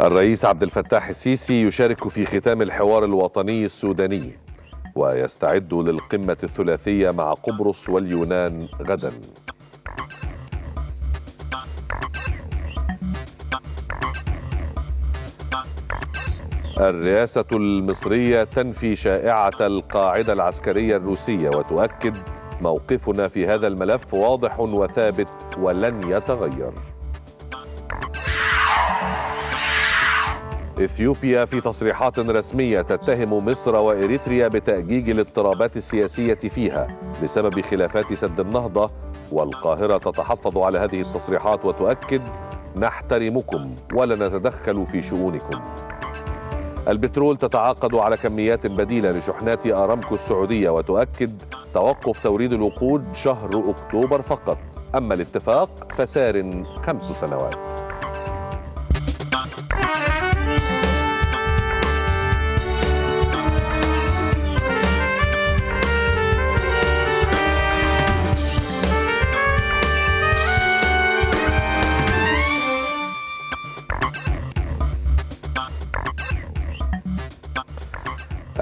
الرئيس عبد الفتاح السيسي يشارك في ختام الحوار الوطني السوداني ويستعد للقمة الثلاثية مع قبرص واليونان غدا الرئاسة المصرية تنفي شائعة القاعدة العسكرية الروسية وتؤكد موقفنا في هذا الملف واضح وثابت ولن يتغير إثيوبيا في تصريحات رسمية تتهم مصر وإريتريا بتأجيج الاضطرابات السياسية فيها بسبب خلافات سد النهضة والقاهرة تتحفظ على هذه التصريحات وتؤكد نحترمكم ولا نتدخل في شؤونكم البترول تتعاقد على كميات بديلة لشحنات أرامكو السعودية وتؤكد توقف توريد الوقود شهر أكتوبر فقط أما الاتفاق فسار خمس سنوات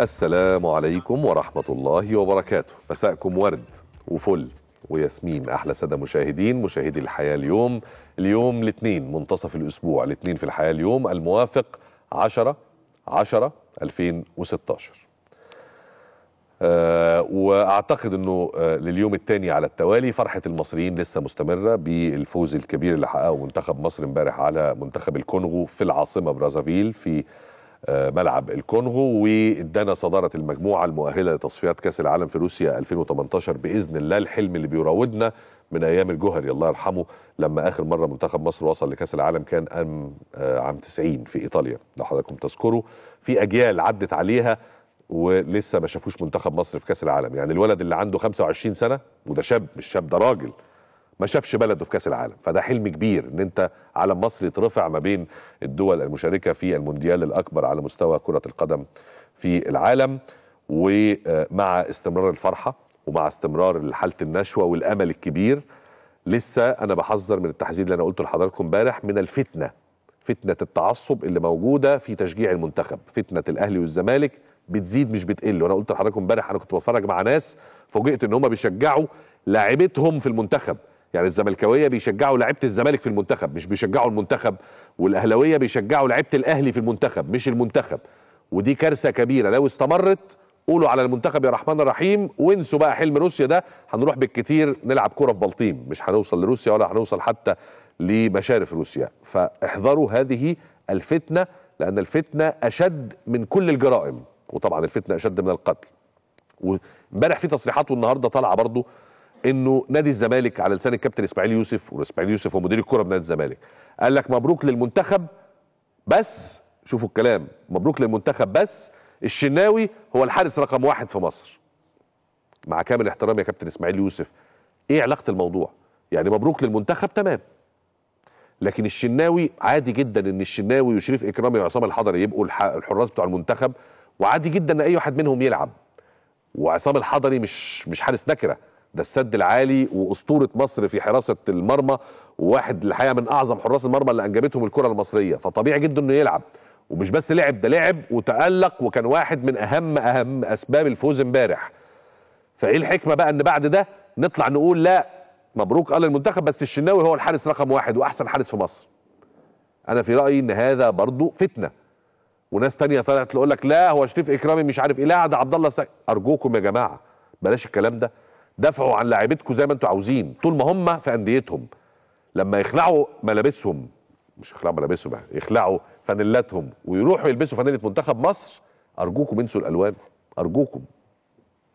السلام عليكم ورحمة الله وبركاته مساءكم ورد وفل وياسمين أحلى سادة مشاهدين مشاهدي الحياة اليوم اليوم الاثنين منتصف الأسبوع الاثنين في الحياة اليوم الموافق 10 10 2016 أه واعتقد انه أه لليوم الثاني على التوالي فرحه المصريين لسه مستمره بالفوز الكبير اللي حققه منتخب مصر امبارح على منتخب الكونغو في العاصمه برازافيل في آه، ملعب الكونغو وادانا صداره المجموعه المؤهله لتصفيات كاس العالم في روسيا 2018 باذن الله الحلم اللي بيراودنا من ايام الجوهري الله يرحمه لما اخر مره منتخب مصر وصل لكاس العالم كان ام آه، عام 90 في ايطاليا لو حضراتكم تذكروا في اجيال عدت عليها ولسه ما شافوش منتخب مصر في كاس العالم يعني الولد اللي عنده 25 سنه وده شاب مش شاب ده راجل ما شافش بلده في كاس العالم فده حلم كبير ان انت علم مصر يترفع ما بين الدول المشاركه في المونديال الاكبر على مستوى كره القدم في العالم ومع استمرار الفرحه ومع استمرار حاله النشوه والامل الكبير لسه انا بحذر من التحذير اللي انا قلته لحضراتكم امبارح من الفتنه فتنه التعصب اللي موجوده في تشجيع المنتخب فتنه الاهلي والزمالك بتزيد مش بتقل وانا قلت لحضراتكم امبارح انا كنت بتفرج مع ناس فوجئت ان هم بيشجعوا لاعبتهم في المنتخب يعني الزملكاويه بيشجعوا لعيبه الزمالك في المنتخب مش بيشجعوا المنتخب والاهلاويه بيشجعوا لعيبه الاهلي في المنتخب مش المنتخب ودي كارثه كبيره لو استمرت قولوا على المنتخب يا رحمن الرحيم وانسوا بقى حلم روسيا ده هنروح بالكتير نلعب كوره في بلطيم مش هنوصل لروسيا ولا هنوصل حتى لمشارف روسيا فاحذروا هذه الفتنه لان الفتنه اشد من كل الجرائم وطبعا الفتنه اشد من القتل وامبارح في تصريحات والنهارده طالعه برضه انه نادي الزمالك على لسان الكابتن اسماعيل يوسف واسماعيل يوسف هو مدير الكره بنادي الزمالك قال لك مبروك للمنتخب بس شوفوا الكلام مبروك للمنتخب بس الشناوي هو الحارس رقم واحد في مصر مع كامل احترامي يا كابتن اسماعيل يوسف ايه علاقه الموضوع يعني مبروك للمنتخب تمام لكن الشناوي عادي جدا ان الشناوي وشريف اكرامي وعصام الحضري يبقوا الحراس بتوع المنتخب وعادي جدا ان اي واحد منهم يلعب وعصام الحضري مش مش حارس نكره ده السد العالي واسطوره مصر في حراسه المرمى وواحد الحقيقه من اعظم حراس المرمى اللي انجبتهم الكره المصريه فطبيعي جدا انه يلعب ومش بس لعب ده لعب وتالق وكان واحد من اهم اهم اسباب الفوز امبارح فايه الحكمه بقى ان بعد ده نطلع نقول لا مبروك قال المنتخب بس الشناوي هو الحارس رقم واحد واحسن حارس في مصر انا في رايي ان هذا برضو فتنه وناس تانية طلعت تقول لك لا هو شريف اكرامي مش عارف ايه لا ده عبد الله سعيد ارجوكم يا جماعه بلاش الكلام ده دافعوا عن لاعبتكم زي ما انتوا عاوزين طول ما هم في انديتهم لما يخلعوا ملابسهم مش يخلعوا ملابسهم يعني يخلعوا فانيلاتهم ويروحوا يلبسوا فانيله منتخب مصر ارجوكم انسوا الالوان ارجوكم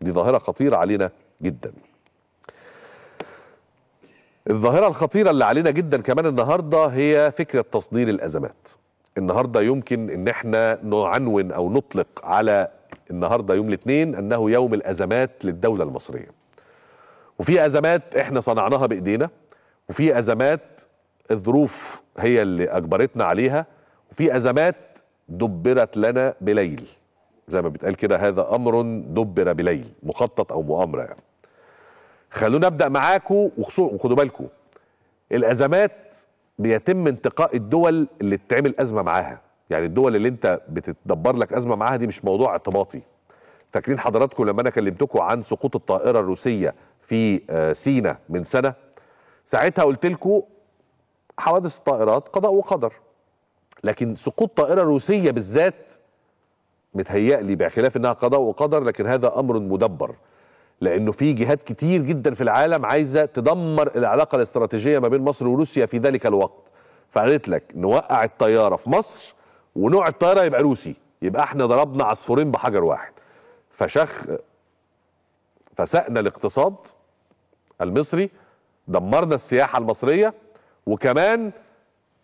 دي ظاهره خطيره علينا جدا الظاهره الخطيره اللي علينا جدا كمان النهارده هي فكره تصدير الازمات النهارده يمكن ان احنا نعنون او نطلق على النهارده يوم الاثنين انه يوم الازمات للدوله المصريه وفي ازمات احنا صنعناها بايدينا وفي ازمات الظروف هي اللي اجبرتنا عليها وفي ازمات دبرت لنا بليل زي ما بيتقال كده هذا امر دبر بليل مخطط او مؤامره يعني خلونا ابدا معاكم وخدوا بالكم الازمات بيتم انتقاء الدول اللي بتعمل ازمه معاها يعني الدول اللي انت بتتدبر لك ازمه معاها دي مش موضوع اعتباطي فاكرين حضراتكم لما انا كلمتكم عن سقوط الطائره الروسيه في آه، سينا من سنه ساعتها قلت لكم حوادث الطائرات قضاء وقدر لكن سقوط طائره روسيه بالذات متهيألي بخلاف انها قضاء وقدر لكن هذا امر مدبر لانه في جهات كتير جدا في العالم عايزه تدمر العلاقه الاستراتيجيه ما بين مصر وروسيا في ذلك الوقت فقالت لك نوقع الطياره في مصر ونوع الطياره يبقى روسي يبقى احنا ضربنا عصفورين بحجر واحد فشخ فسأنا الاقتصاد المصري دمرنا السياحة المصرية وكمان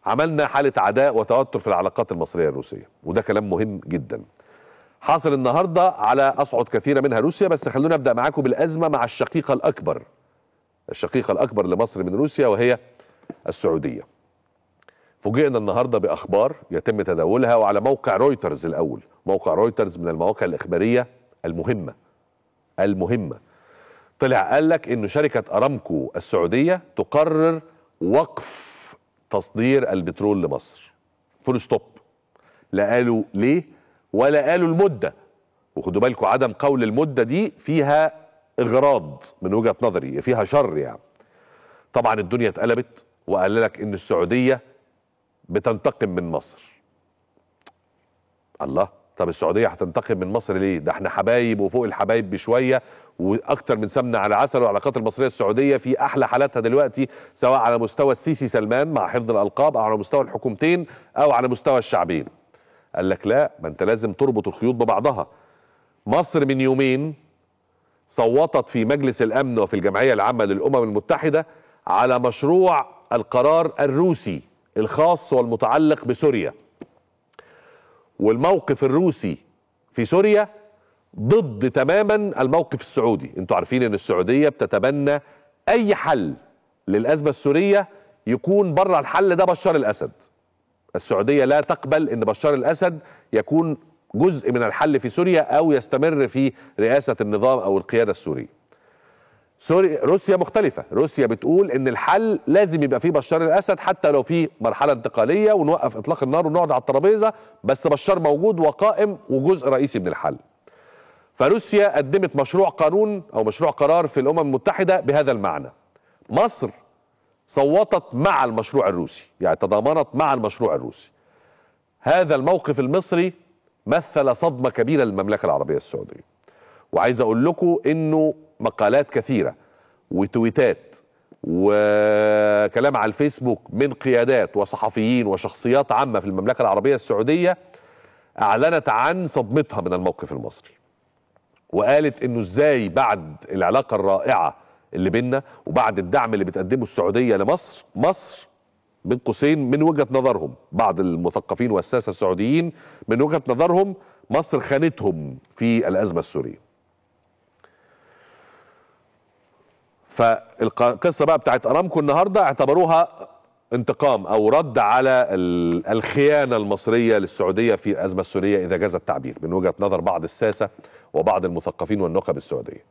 عملنا حالة عداء وتوتر في العلاقات المصرية الروسية وده كلام مهم جدا حاصل النهاردة على أصعد كثيرة منها روسيا بس خلونا أبدأ معاكم بالأزمة مع الشقيقة الأكبر الشقيقة الأكبر لمصر من روسيا وهي السعودية فوجئنا النهاردة بأخبار يتم تداولها وعلى موقع رويترز الأول موقع رويترز من المواقع الإخبارية المهمة المهمة طلع قال لك انه شركة ارامكو السعودية تقرر وقف تصدير البترول لمصر فول ستوب لا قالوا ليه ولا قالوا المدة وخدوا بالكم عدم قول المدة دي فيها اغراض من وجهة نظري فيها شر يعني طبعا الدنيا اتقلبت وقال لك ان السعودية بتنتقم من مصر الله طب السعوديه هتنتقم من مصر ليه ده احنا حبايب وفوق الحبايب بشويه واكتر من سمنه على عسل والعلاقات المصريه السعوديه في احلى حالاتها دلوقتي سواء على مستوى السيسي سلمان مع حفظ الالقاب او على مستوى الحكومتين او على مستوى الشعبين قال لك لا ما انت لازم تربط الخيوط ببعضها مصر من يومين صوتت في مجلس الامن وفي الجمعيه العامه للامم المتحده على مشروع القرار الروسي الخاص والمتعلق بسوريا والموقف الروسي في سوريا ضد تماما الموقف السعودي انتوا عارفين ان السعودية بتتبنى اي حل للأزمة السورية يكون بره الحل ده بشار الأسد السعودية لا تقبل ان بشار الأسد يكون جزء من الحل في سوريا او يستمر في رئاسة النظام او القيادة السورية سوري روسيا مختلفة روسيا بتقول ان الحل لازم يبقى فيه بشار الاسد حتى لو في مرحلة انتقالية ونوقف اطلاق النار ونقعد على الترابيزة بس بشار موجود وقائم وجزء رئيسي من الحل فروسيا قدمت مشروع قانون او مشروع قرار في الامم المتحدة بهذا المعنى مصر صوتت مع المشروع الروسي يعني تضامنت مع المشروع الروسي هذا الموقف المصري مثل صدمة كبيرة للمملكة العربية السعودية وعايز اقول لكم انه مقالات كثيرة وتويتات وكلام على الفيسبوك من قيادات وصحفيين وشخصيات عامة في المملكة العربية السعودية أعلنت عن صدمتها من الموقف المصري وقالت إنه إزاي بعد العلاقة الرائعة اللي بينا وبعد الدعم اللي بتقدمه السعودية لمصر مصر بين قوسين من وجهة نظرهم بعض المثقفين والساسة السعوديين من وجهة نظرهم مصر خانتهم في الأزمة السورية فالقصه بقى بتاعت ارامكو النهارده اعتبروها انتقام او رد على الخيانه المصريه للسعوديه في الازمه السوريه اذا جاز التعبير من وجهه نظر بعض الساسه وبعض المثقفين والنخب السعوديه.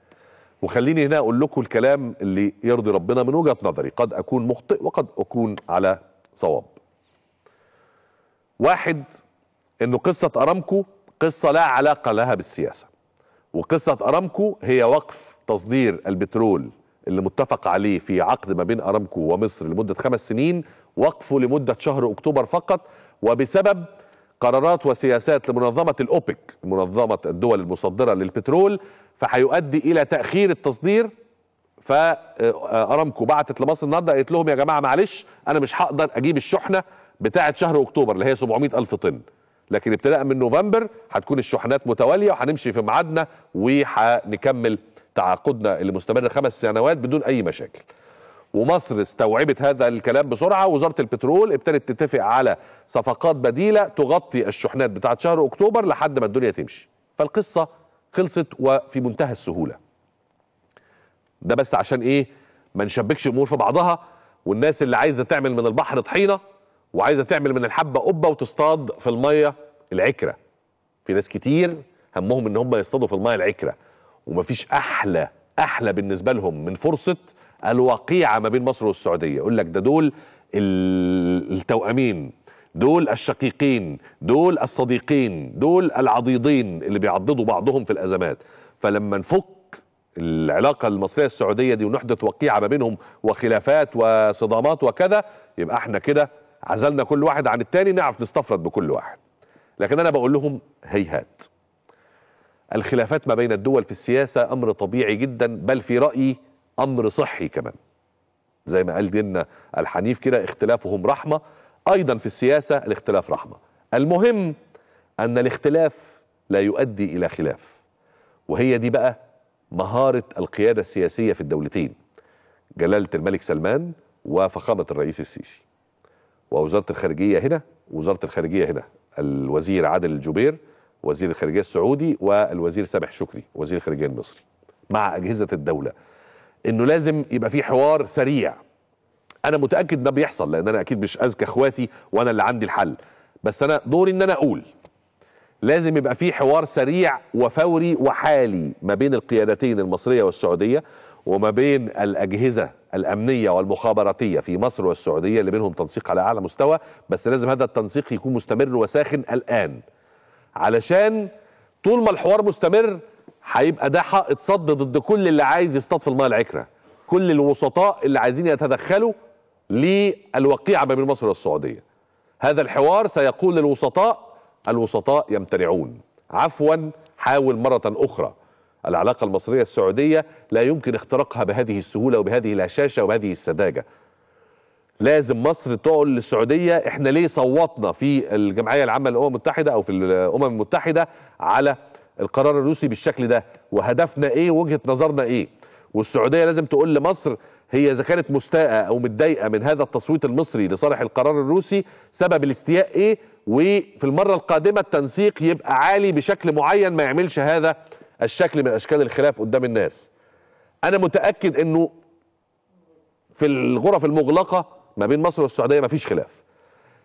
وخليني هنا اقول لكم الكلام اللي يرضي ربنا من وجهه نظري، قد اكون مخطئ وقد اكون على صواب. واحد انه قصه ارامكو قصه لا علاقه لها بالسياسه. وقصه ارامكو هي وقف تصدير البترول اللي متفق عليه في عقد ما بين ارامكو ومصر لمده خمس سنين وقفه لمده شهر اكتوبر فقط وبسبب قرارات وسياسات لمنظمه الاوبك منظمه الدول المصدره للبترول فهيؤدي الى تاخير التصدير فارامكو بعتت لمصر النهارده قالت لهم يا جماعه معلش انا مش هقدر اجيب الشحنه بتاعه شهر اكتوبر اللي هي 700 الف طن لكن ابتداء من نوفمبر هتكون الشحنات متواليه وهنمشي في ميعادنا وهنكمل تعاقدنا اللي مستمر خمس سنوات بدون اي مشاكل ومصر استوعبت هذا الكلام بسرعه وزاره البترول ابتدت تتفق على صفقات بديله تغطي الشحنات بتاعه شهر اكتوبر لحد ما الدنيا تمشي فالقصه خلصت وفي منتهى السهوله ده بس عشان ايه ما نشبكش امور في بعضها والناس اللي عايزه تعمل من البحر طحينه وعايزه تعمل من الحبه قبه وتصطاد في الميه العكره في ناس كتير همهم ان هم يصطادوا في الميه العكره ومفيش احلى احلى بالنسبه لهم من فرصه الوقيعه ما بين مصر والسعوديه يقول لك ده دول التوأمين دول الشقيقين دول الصديقين دول العضيضين اللي بيعضدوا بعضهم في الازمات فلما نفك العلاقة المصرية السعودية دي ونحدث وقيعة ما بينهم وخلافات وصدامات وكذا يبقى احنا كده عزلنا كل واحد عن التاني نعرف نستفرد بكل واحد لكن انا بقول لهم هيهات الخلافات ما بين الدول في السياسة أمر طبيعي جدا بل في رأيي أمر صحي كمان زي ما قال ديننا الحنيف كده اختلافهم رحمة أيضا في السياسة الاختلاف رحمة المهم أن الاختلاف لا يؤدي إلى خلاف وهي دي بقى مهارة القيادة السياسية في الدولتين جلالة الملك سلمان وفخامة الرئيس السيسي ووزارة الخارجية هنا وزارة الخارجية هنا الوزير عادل الجبير وزير الخارجيه السعودي والوزير سامح شكري وزير الخارجيه المصري مع اجهزه الدوله انه لازم يبقى في حوار سريع انا متاكد ده بيحصل لان انا اكيد مش اذكى اخواتي وانا اللي عندي الحل بس انا دوري ان انا اقول لازم يبقى في حوار سريع وفوري وحالي ما بين القيادتين المصريه والسعوديه وما بين الاجهزه الامنيه والمخابراتيه في مصر والسعوديه اللي بينهم تنسيق على اعلى مستوى بس لازم هذا التنسيق يكون مستمر وساخن الان علشان طول ما الحوار مستمر هيبقى ده حائط صد ضد كل اللي عايز يصطاد في الميه العكره كل الوسطاء اللي عايزين يتدخلوا للوقيعه ما بين مصر والسعوديه هذا الحوار سيقول للوسطاء الوسطاء يمتنعون عفوا حاول مره اخرى العلاقه المصريه السعوديه لا يمكن اختراقها بهذه السهوله وبهذه الهشاشه وبهذه السذاجه لازم مصر تقول للسعوديه احنا ليه صوتنا في الجمعيه العامه للامم المتحده او في الامم المتحده على القرار الروسي بالشكل ده وهدفنا ايه وجهه نظرنا ايه والسعوديه لازم تقول لمصر هي اذا كانت مستاءه او متضايقه من هذا التصويت المصري لصالح القرار الروسي سبب الاستياء ايه وفي المره القادمه التنسيق يبقى عالي بشكل معين ما يعملش هذا الشكل من اشكال الخلاف قدام الناس انا متاكد انه في الغرف المغلقه ما بين مصر والسعوديه ما فيش خلاف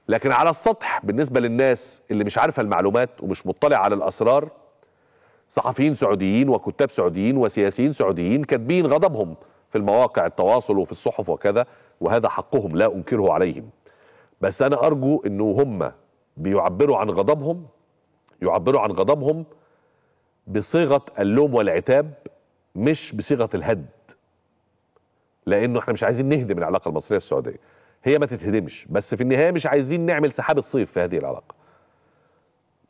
لكن على السطح بالنسبه للناس اللي مش عارفه المعلومات ومش مطلع على الاسرار صحفيين سعوديين وكتاب سعوديين وسياسيين سعوديين كاتبين غضبهم في المواقع التواصل وفي الصحف وكذا وهذا حقهم لا انكره عليهم بس انا ارجو انه هم بيعبروا عن غضبهم يعبروا عن غضبهم بصيغه اللوم والعتاب مش بصيغه الهد لانه احنا مش عايزين نهدم العلاقه المصريه السعوديه هي ما تتهدمش بس في النهايه مش عايزين نعمل سحابه صيف في هذه العلاقه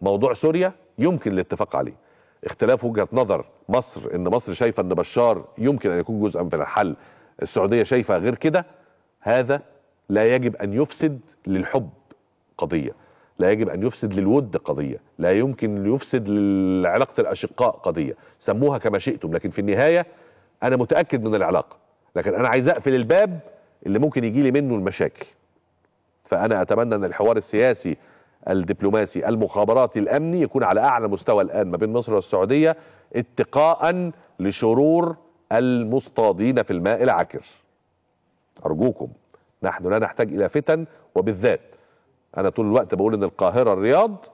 موضوع سوريا يمكن الاتفاق عليه اختلاف وجهه نظر مصر ان مصر شايفه ان بشار يمكن ان يكون جزءا من الحل السعوديه شايفه غير كده هذا لا يجب ان يفسد للحب قضيه لا يجب ان يفسد للود قضيه لا يمكن يفسد لعلاقه الاشقاء قضيه سموها كما شئتم لكن في النهايه انا متاكد من العلاقه لكن انا عايز اقفل الباب اللي ممكن يجي لي منه المشاكل فأنا أتمنى أن الحوار السياسي الدبلوماسي المخابراتي الأمني يكون على أعلى مستوى الآن ما بين مصر والسعودية اتقاء لشرور المصطادين في الماء العكر أرجوكم نحن لا نحتاج إلى فتن وبالذات أنا طول الوقت بقول أن القاهرة الرياض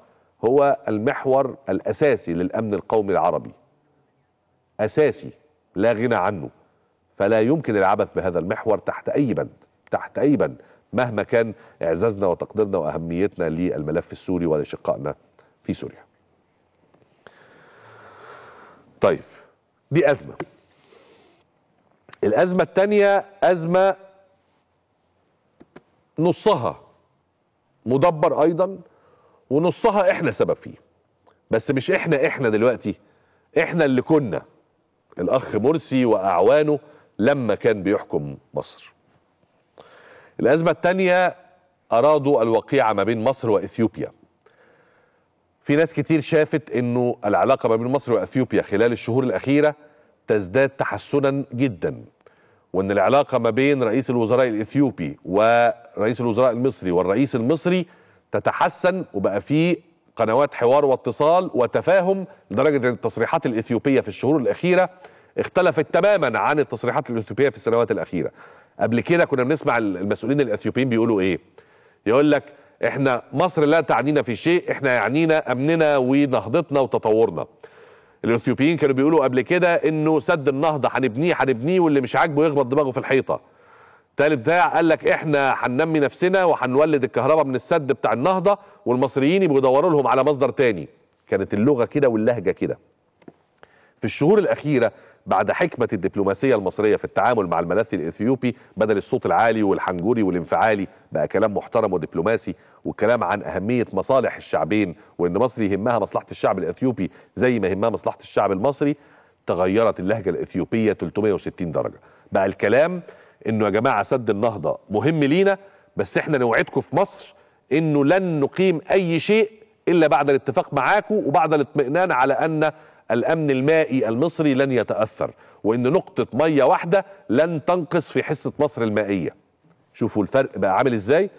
هو المحور الأساسي للأمن القومي العربي أساسي لا غنى عنه فلا يمكن العبث بهذا المحور تحت أي بند تحت أي بند مهما كان إعزازنا وتقديرنا وأهميتنا للملف السوري ولشقائنا في سوريا طيب دي أزمة الأزمة الثانية أزمة نصها مدبر أيضا ونصها إحنا سبب فيه بس مش إحنا إحنا دلوقتي إحنا اللي كنا الأخ مرسي وأعوانه لما كان بيحكم مصر الأزمة الثانية أرادوا الوقيعة ما بين مصر وإثيوبيا في ناس كتير شافت أنه العلاقة ما بين مصر وإثيوبيا خلال الشهور الأخيرة تزداد تحسنا جدا وأن العلاقة ما بين رئيس الوزراء الإثيوبي ورئيس الوزراء المصري والرئيس المصري تتحسن وبقى في قنوات حوار واتصال وتفاهم لدرجة أن التصريحات الإثيوبية في الشهور الأخيرة اختلفت تماما عن التصريحات الاثيوبيه في السنوات الاخيره قبل كده كنا بنسمع المسؤولين الاثيوبيين بيقولوا ايه يقول لك احنا مصر لا تعنينا في شيء احنا يعنينا امننا ونهضتنا وتطورنا الاثيوبيين كانوا بيقولوا قبل كده انه سد النهضه هنبنيه هنبنيه واللي مش عاجبه يخبط دماغه في الحيطه تالت بتاع قال لك احنا هننمي نفسنا وهنولد الكهرباء من السد بتاع النهضه والمصريين يبقوا يدوروا لهم على مصدر تاني كانت اللغه كده واللهجه كده في الشهور الأخيرة بعد حكمة الدبلوماسية المصرية في التعامل مع الملف الإثيوبي بدل الصوت العالي والحنجوري والانفعالي بقى كلام محترم ودبلوماسي والكلام عن أهمية مصالح الشعبين وإن مصر يهمها مصلحة الشعب الإثيوبي زي ما يهمها مصلحة الشعب المصري تغيرت اللهجة الإثيوبية 360 درجة بقى الكلام إنه يا جماعة سد النهضة مهم لينا بس إحنا نوعدكم في مصر إنه لن نقيم أي شيء إلا بعد الاتفاق معاكم وبعد الاطمئنان على أن الامن المائي المصري لن يتاثر وان نقطه ميه واحده لن تنقص في حصه مصر المائيه شوفوا الفرق بقى عامل ازاي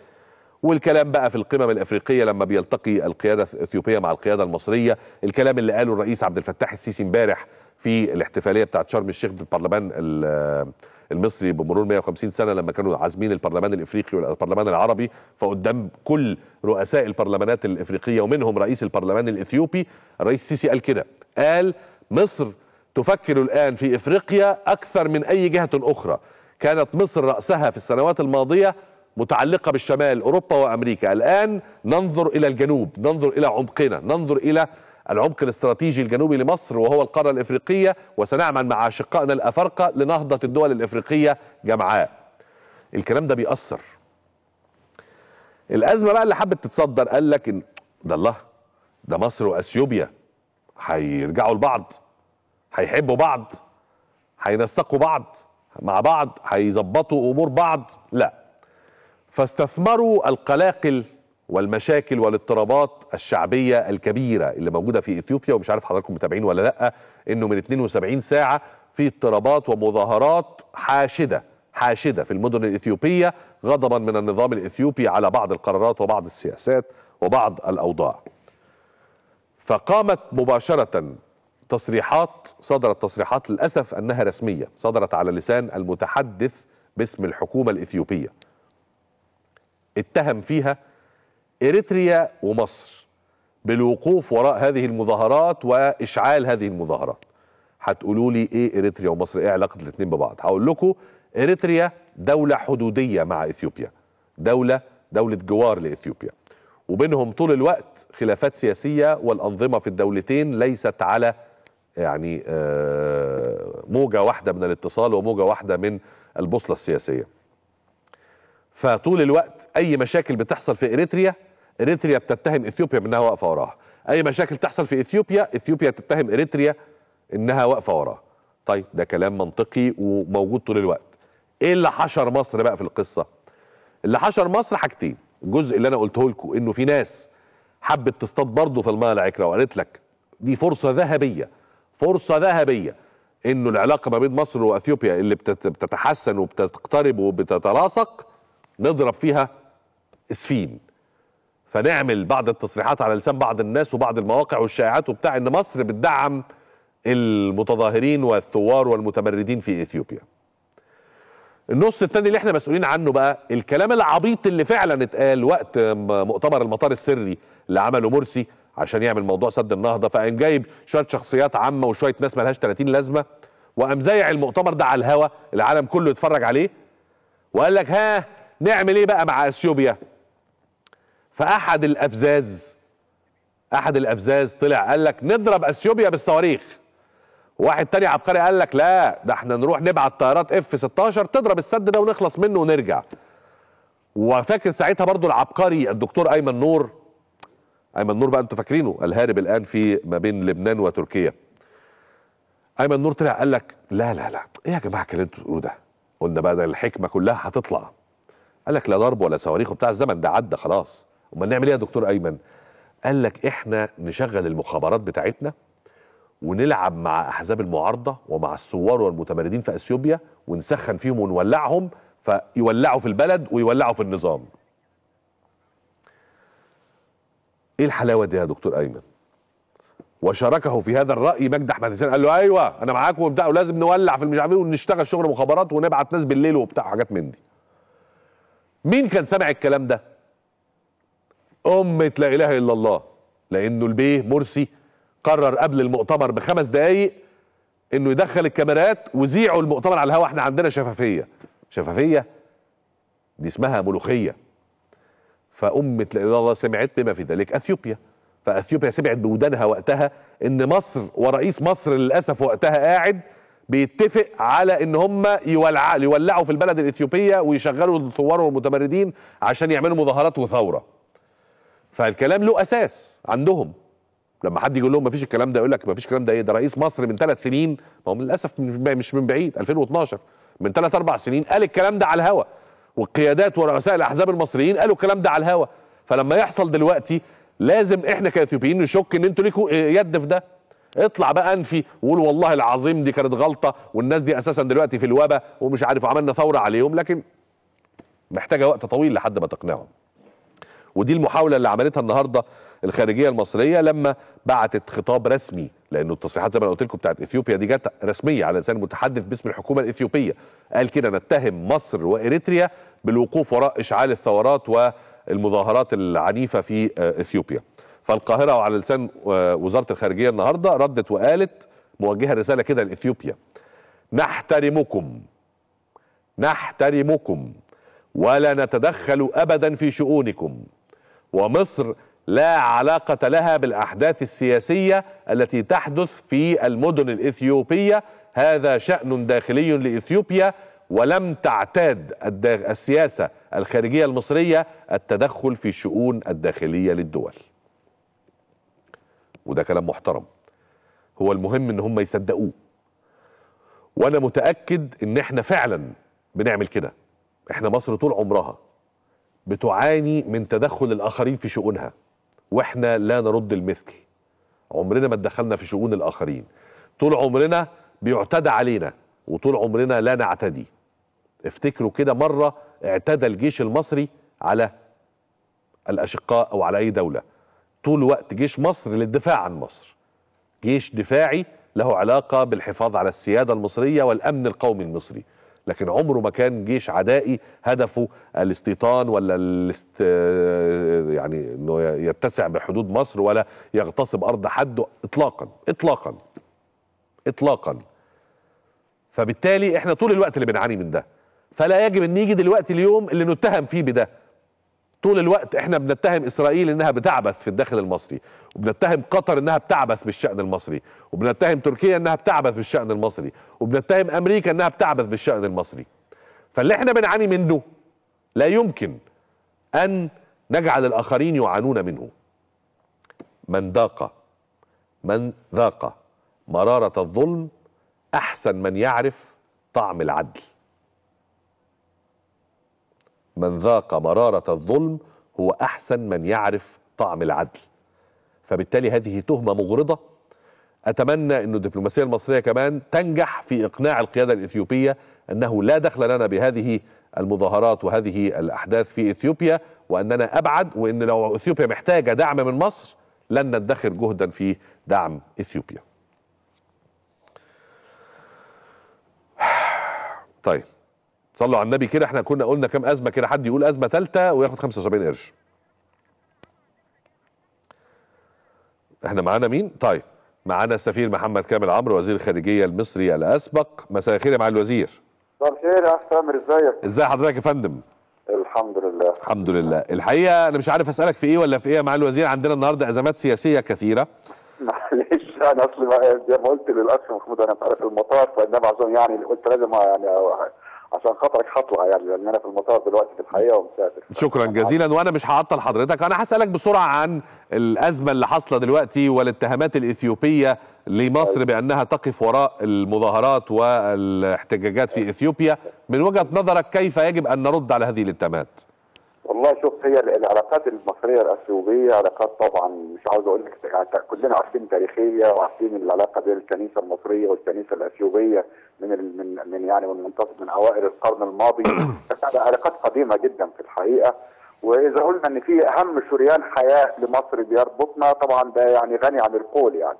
والكلام بقى في القمم الافريقيه لما بيلتقي القياده الاثيوبيه مع القياده المصريه الكلام اللي قاله الرئيس عبد الفتاح السيسي امبارح في الاحتفاليه بتاعه شرم الشيخ بالبرلمان المصري بمرور 150 سنه لما كانوا عازمين البرلمان الافريقي والبرلمان العربي فقدام كل رؤساء البرلمانات الافريقيه ومنهم رئيس البرلمان الاثيوبي الرئيس السيسي قال كده قال مصر تفكر الان في افريقيا اكثر من اي جهه اخرى كانت مصر راسها في السنوات الماضيه متعلقة بالشمال أوروبا وأمريكا الآن ننظر إلى الجنوب ننظر إلى عمقنا ننظر إلى العمق الاستراتيجي الجنوبي لمصر وهو القارة الإفريقية وسنعمل مع أشقائنا الأفارقة لنهضة الدول الإفريقية جمعاء الكلام ده بيأثر الأزمة بقى اللي حبت تتصدر قال لك إن ده الله ده مصر وأثيوبيا هيرجعوا لبعض هيحبوا بعض هينسقوا بعض مع بعض هيظبطوا أمور بعض لا فاستثمروا القلاقل والمشاكل والاضطرابات الشعبيه الكبيره اللي موجوده في اثيوبيا ومش عارف حضراتكم متابعين ولا لا انه من 72 ساعه في اضطرابات ومظاهرات حاشده حاشده في المدن الاثيوبيه غضبا من النظام الاثيوبي على بعض القرارات وبعض السياسات وبعض الاوضاع. فقامت مباشره تصريحات صدرت تصريحات للاسف انها رسميه صدرت على لسان المتحدث باسم الحكومه الاثيوبيه. اتهم فيها إريتريا ومصر بالوقوف وراء هذه المظاهرات وإشعال هذه المظاهرات هتقولوا لي إيه إريتريا ومصر إيه علاقة الاثنين ببعض هقول لكم إريتريا دولة حدودية مع إثيوبيا دولة دولة جوار لإثيوبيا وبينهم طول الوقت خلافات سياسية والأنظمة في الدولتين ليست على يعني آه، موجة واحدة من الاتصال وموجة واحدة من البوصلة السياسية فطول الوقت أي مشاكل بتحصل في إريتريا اريتريا بتتهم اثيوبيا بانها واقفه وراها اي مشاكل تحصل في اثيوبيا اثيوبيا تتهم اريتريا انها واقفه وراها طيب ده كلام منطقي وموجود طول الوقت ايه اللي حشر مصر بقى في القصه اللي حشر مصر حاجتين الجزء اللي انا قلته لكم انه في ناس حبت تصطاد برضه في الميه العكره وقالت لك دي فرصه ذهبيه فرصه ذهبيه انه العلاقه ما بين مصر واثيوبيا اللي بتتحسن وبتقترب وبتتلاصق نضرب فيها اسفين فنعمل بعض التصريحات على لسان بعض الناس وبعض المواقع والشائعات وبتاع ان مصر بتدعم المتظاهرين والثوار والمتمردين في اثيوبيا النص الثاني اللي احنا مسؤولين عنه بقى الكلام العبيط اللي فعلا اتقال وقت مؤتمر المطار السري اللي عمله مرسي عشان يعمل موضوع سد النهضه فقام جايب شويه شخصيات عامه وشويه ناس ملهاش 30 لازمه وقام زيع المؤتمر ده على الهوا العالم كله يتفرج عليه وقال لك ها نعمل ايه بقى مع اثيوبيا فاحد الافزاز احد الافزاز طلع قال لك نضرب اثيوبيا بالصواريخ واحد تاني عبقري قال لك لا ده احنا نروح نبعت طيارات اف 16 تضرب السد ده ونخلص منه ونرجع وفاكر ساعتها برضو العبقري الدكتور ايمن نور ايمن نور بقى انتوا فاكرينه الهارب الان في ما بين لبنان وتركيا ايمن نور طلع قال لك لا لا لا ايه يا جماعه اللي انتوا بتقولوه ده قلنا بقى ده الحكمه كلها هتطلع قال لك لا ضرب ولا صواريخ وبتاع الزمن ده عدى خلاص امال نعمل ايه يا دكتور ايمن قال لك احنا نشغل المخابرات بتاعتنا ونلعب مع احزاب المعارضه ومع الثوار والمتمردين في اثيوبيا ونسخن فيهم ونولعهم فيولعوا في البلد ويولعوا في النظام ايه الحلاوه دي يا دكتور ايمن وشاركه في هذا الراي مجدي احمد حسين قال له ايوه انا معاكم وبتاع ولازم نولع في المش عارف إيه ونشتغل شغل مخابرات ونبعت ناس بالليل وبتاع حاجات من دي مين كان سامع الكلام ده أمة لا إله إلا الله لأنه البيه مرسي قرر قبل المؤتمر بخمس دقايق انه يدخل الكاميرات وذيعوا المؤتمر على الهواء احنا عندنا شفافيه شفافيه دي اسمها ملوخيه فامه لا اله إلا الله سمعت بما في ذلك اثيوبيا فاثيوبيا سمعت بودانها وقتها ان مصر ورئيس مصر للاسف وقتها قاعد بيتفق على ان هم يولعوا في البلد الاثيوبيه ويشغلوا الثوار والمتمردين عشان يعملوا مظاهرات وثوره فالكلام له اساس عندهم لما حد يقول لهم ما فيش الكلام ده يقول لك ما فيش الكلام ده ايه ده رئيس مصر من ثلاث سنين ما هو للاسف مش من بعيد 2012 من ثلاث اربع سنين قال الكلام ده على الهوا والقيادات ورؤساء الاحزاب المصريين قالوا الكلام ده على الهوا فلما يحصل دلوقتي لازم احنا كاثيوبيين نشك ان انتوا ليكوا يد في ده اطلع بقى انفي وقول والله العظيم دي كانت غلطه والناس دي اساسا دلوقتي في الوبا ومش عارف عملنا ثوره عليهم لكن محتاجه وقت طويل لحد ما تقنعهم ودي المحاوله اللي عملتها النهارده الخارجيه المصريه لما بعتت خطاب رسمي لانه التصريحات زي ما قلت لكم بتاعت اثيوبيا دي جت رسميه على لسان المتحدث باسم الحكومه الاثيوبيه قال كده نتهم مصر واريتريا بالوقوف وراء اشعال الثورات والمظاهرات العنيفه في آه، اثيوبيا فالقاهره وعلى لسان آه، وزاره الخارجيه النهارده ردت وقالت موجهه رساله كده لاثيوبيا نحترمكم نحترمكم ولا نتدخل ابدا في شؤونكم ومصر لا علاقة لها بالأحداث السياسية التي تحدث في المدن الإثيوبية هذا شأن داخلي لإثيوبيا ولم تعتاد السياسة الخارجية المصرية التدخل في الشؤون الداخلية للدول وده كلام محترم هو المهم ان هم يصدقوه وانا متأكد ان احنا فعلا بنعمل كده احنا مصر طول عمرها بتعاني من تدخل الآخرين في شؤونها وإحنا لا نرد المثل عمرنا ما اتدخلنا في شؤون الآخرين طول عمرنا بيعتدى علينا وطول عمرنا لا نعتدي افتكروا كده مرة اعتدى الجيش المصري على الأشقاء أو على أي دولة طول وقت جيش مصر للدفاع عن مصر جيش دفاعي له علاقة بالحفاظ على السيادة المصرية والأمن القومي المصري لكن عمره ما كان جيش عدائي هدفه الاستيطان ولا الاست... آه، يعني انه يتسع بحدود مصر ولا يغتصب ارض حده اطلاقا اطلاقا اطلاقا فبالتالي احنا طول الوقت اللي بنعاني من ده فلا يجب ان نيجي دلوقتي اليوم اللي نتهم فيه بده طول الوقت احنا بنتهم اسرائيل انها بتعبث في الداخل المصري وبنتهم قطر انها بتعبث بالشان المصري وبنتهم تركيا انها بتعبث بالشان المصري وبنتهم امريكا انها بتعبث بالشان المصري فاللي احنا بنعاني منه لا يمكن ان نجعل الاخرين يعانون منه من ذاق من ذاق مراره الظلم احسن من يعرف طعم العدل من ذاق مرارة الظلم هو أحسن من يعرف طعم العدل فبالتالي هذه تهمة مغرضة أتمنى أن الدبلوماسية المصرية كمان تنجح في إقناع القيادة الإثيوبية أنه لا دخل لنا بهذه المظاهرات وهذه الأحداث في إثيوبيا وأننا أبعد وأن لو إثيوبيا محتاجة دعم من مصر لن ندخر جهدا في دعم إثيوبيا طيب صلوا على النبي كده احنا كنا قلنا كام ازمه كده حد يقول ازمه ثالثه وياخد 75 قرش احنا معانا مين طيب معانا السفير محمد كامل عمرو وزير الخارجيه المصري الاسبق مساء الخير يا معالي الوزير مساء الخير يا استاذ عامر ازيك ازي حضرتك يا فندم الحمد لله الحمد لله الحقيقه انا مش عارف اسالك في ايه ولا في ايه يا معالي الوزير عندنا النهارده ازمات سياسيه كثيره معلش انا اصل زي ما قلت للاسف محمود انا في المطار فانا بعزم يعني قلت لازم يعني عشان خاطرك خطوه يعني لان انا في المطار دلوقتي في الحقيقه ومسافر شكرا جزيلا وانا مش هعطل حضرتك انا هسالك بسرعه عن الازمه اللي حاصله دلوقتي والاتهامات الاثيوبيه لمصر طيب. بانها تقف وراء المظاهرات والاحتجاجات في طيب. اثيوبيا من وجهه نظرك كيف يجب ان نرد على هذه الاتهامات؟ والله شوف هي العلاقات المصريه الاثيوبيه علاقات طبعا مش عاوز اقول لك كلنا عارفين تاريخيه وعارفين العلاقه بين الكنيسه المصريه والكنيسه الاثيوبيه من من من يعني من منتصف من اوائل القرن الماضي علاقات قديمه جدا في الحقيقه واذا قلنا ان في اهم شريان حياه لمصر بيربطنا طبعا ده يعني غني عن القول يعني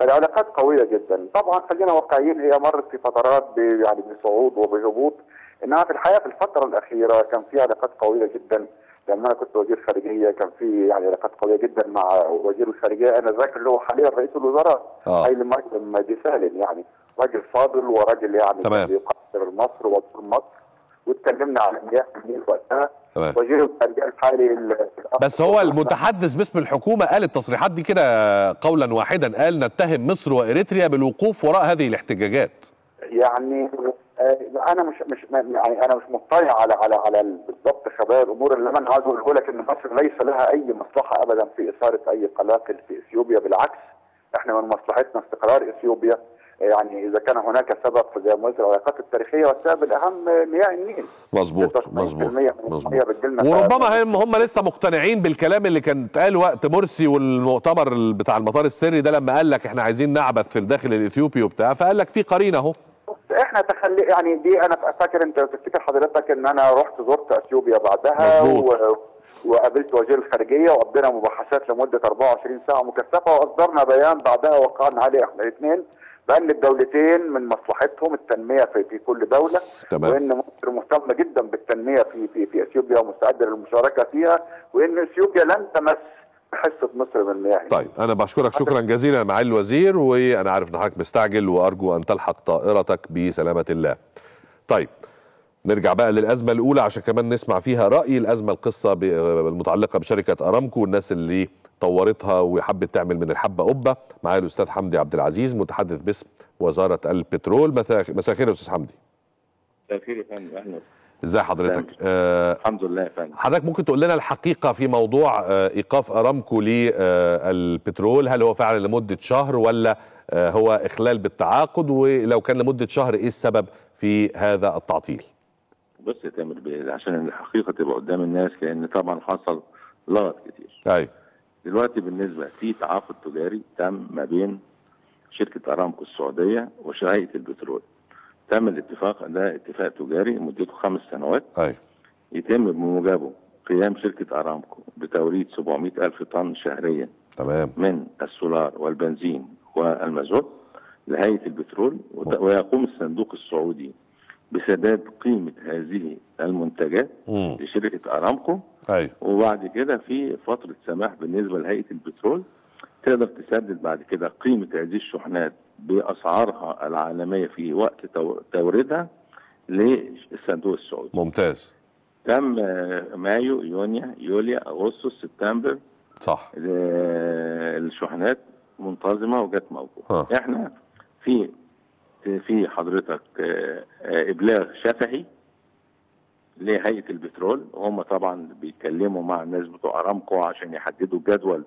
فالعلاقات قويه جدا طبعا خلينا واقعيين هي مرت في فترات يعني بصعود وبهبوط انما في الحقيقه في الفتره الاخيره كان في علاقات قويه جدا لما انا كنت وزير خارجيه كان في يعني علاقات قويه جدا مع وزير الخارجيه انا ذاك اللي هو حاليا رئيس الوزراء آه. هايلي ماركم سهل يعني راجل فاضل وراجل يعني تمام يقدر مصر وطول مصر واتكلمنا عن مياه النيل وقتها وزير الخارجيه الحالي بس هو المتحدث باسم الحكومه قال التصريحات دي كده قولا واحدا قال نتهم مصر واريتريا بالوقوف وراء هذه الاحتجاجات يعني آه، انا مش مش يعني انا مش مطلع على على على بالضبط خبايا الامور اللي انا عايز اقوله لك ان مصر ليس لها اي مصلحه ابدا في اثاره اي قلاقل في اثيوبيا بالعكس احنا من مصلحتنا استقرار اثيوبيا آه، يعني اذا كان هناك سبب في ما العلاقات التاريخيه والسبب الاهم مياه النيل مظبوط مظبوط وربما هم هم لسه مقتنعين بالكلام اللي كان اتقال وقت مرسي والمؤتمر بتاع المطار السري ده لما قال لك احنا عايزين نعبث في الداخل الاثيوبي وبتاع فقال لك في قرينه اهو بص احنا تخلي يعني دي انا فاكر انت تفتكر حضرتك ان انا رحت زرت اثيوبيا بعدها و... وقابلت وزير الخارجيه وقضينا مباحثات لمده 24 ساعه مكثفه واصدرنا بيان بعدها وقعنا عليه احنا الاثنين بان الدولتين من مصلحتهم التنميه في في كل دوله تمام. وان مصر مهتمه جدا بالتنميه في في في اثيوبيا ومستعده للمشاركه فيها وان اثيوبيا لن تمس حصه مصر من المياه طيب انا بشكرك شكرا جزيلا معالي الوزير وانا عارف ان حضرتك مستعجل وارجو ان تلحق طائرتك بسلامه الله. طيب نرجع بقى للازمه الاولى عشان كمان نسمع فيها راي الازمه القصه المتعلقه بشركه ارامكو والناس اللي طورتها وحبت تعمل من الحبه قبه معايا الاستاذ حمدي عبد العزيز متحدث باسم وزاره البترول مساء الخير يا استاذ حمدي. مساء الخير يا فندم اهلا ازاي حضرتك آه الحمد لله يا فندم حضرتك ممكن تقول لنا الحقيقه في موضوع آه ايقاف ارامكو للبترول آه هل هو فعلا لمده شهر ولا آه هو اخلال بالتعاقد ولو كان لمده شهر ايه السبب في هذا التعطيل بص يا تامر عشان الحقيقه تبقى قدام الناس لان طبعا حصل لغط كتير ايوه دلوقتي بالنسبه في تعاقد تجاري تم ما بين شركه ارامكو السعوديه وشركه البترول تم الاتفاق ده اتفاق تجاري مدته خمس سنوات أي. أيوة. يتم بموجبه قيام شركه ارامكو بتوريد 700 الف طن شهريا تمام من السولار والبنزين والمازوت لهيئه البترول وت... ويقوم الصندوق السعودي بسداد قيمه هذه المنتجات مم. لشركه ارامكو ايوه وبعد كده في فتره سماح بالنسبه لهيئه البترول تقدر تسدد بعد كده قيمه هذه الشحنات باسعارها العالميه في وقت توريدها للصندوق السعودي. ممتاز. تم آه، مايو يونيو يوليو اغسطس سبتمبر صح الشحنات منتظمه وجت موجوده. احنا في في حضرتك آه، آه، ابلاغ شفهي لهيئه البترول وهم طبعا بيتكلموا مع الناس بتوع ارامكو عشان يحددوا جدول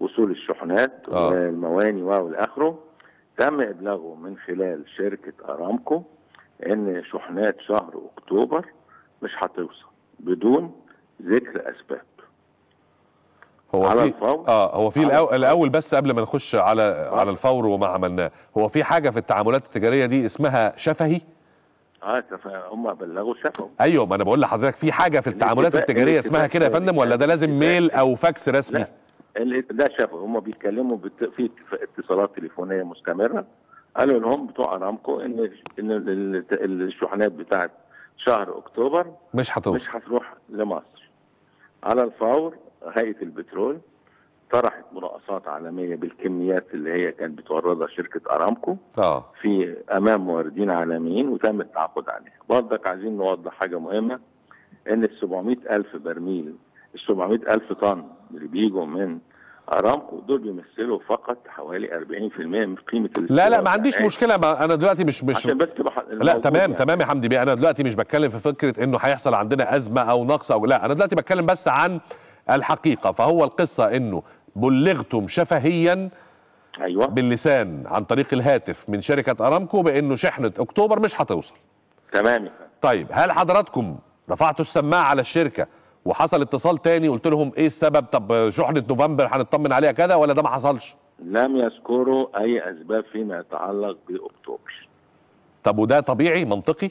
وصول الشحنات آه. والمواني والى اخره تم ابلاغه من خلال شركه ارامكو ان شحنات شهر اكتوبر مش هتوصل بدون ذكر اسباب هو على في الفور اه هو في الأول, الاول بس قبل ما نخش على آه. على الفور وما عملناه هو في حاجه في التعاملات التجاريه دي اسمها شفهي اه هم بلغوا شفهي ايوه ما انا بقول لحضرتك في حاجه في التعاملات التجاريه اسمها كده يا فندم ولا ده لازم ميل او فاكس رسمي لا. ده شبه هم بيتكلموا في اتصالات تليفونيه مستمره قالوا لهم بتوع ارامكو ان ان الشحنات بتاعت شهر اكتوبر مش هتروح مش هتروح لمصر على الفور هيئه البترول طرحت مناقصات عالميه بالكميات اللي هي كانت بتوردها شركه ارامكو اه في امام موردين عالميين وتم التعاقد عليها برضك عايزين نوضح حاجه مهمه ان ال 700000 برميل ال 700000 طن اللي بيجوا من ارامكو دول بيمثلوا فقط حوالي 40% من قيمه لا لا ما عنديش يعني. مشكله ما انا دلوقتي مش مش عشان بس بح... لا تمام يعني. تمام يا حمدي بيه انا دلوقتي مش بتكلم في فكره انه هيحصل عندنا ازمه او نقص او لا انا دلوقتي بتكلم بس عن الحقيقه فهو القصه انه بلغتم شفهيا ايوه باللسان عن طريق الهاتف من شركه ارامكو بانه شحنه اكتوبر مش هتوصل تمام طيب هل حضراتكم رفعتوا السماعه على الشركه وحصل اتصال تاني قلت لهم ايه السبب طب شحنه نوفمبر هنطمن عليها كده ولا ده ما حصلش؟ لم يذكروا اي اسباب فيما يتعلق باكتوبر. طب وده طبيعي منطقي؟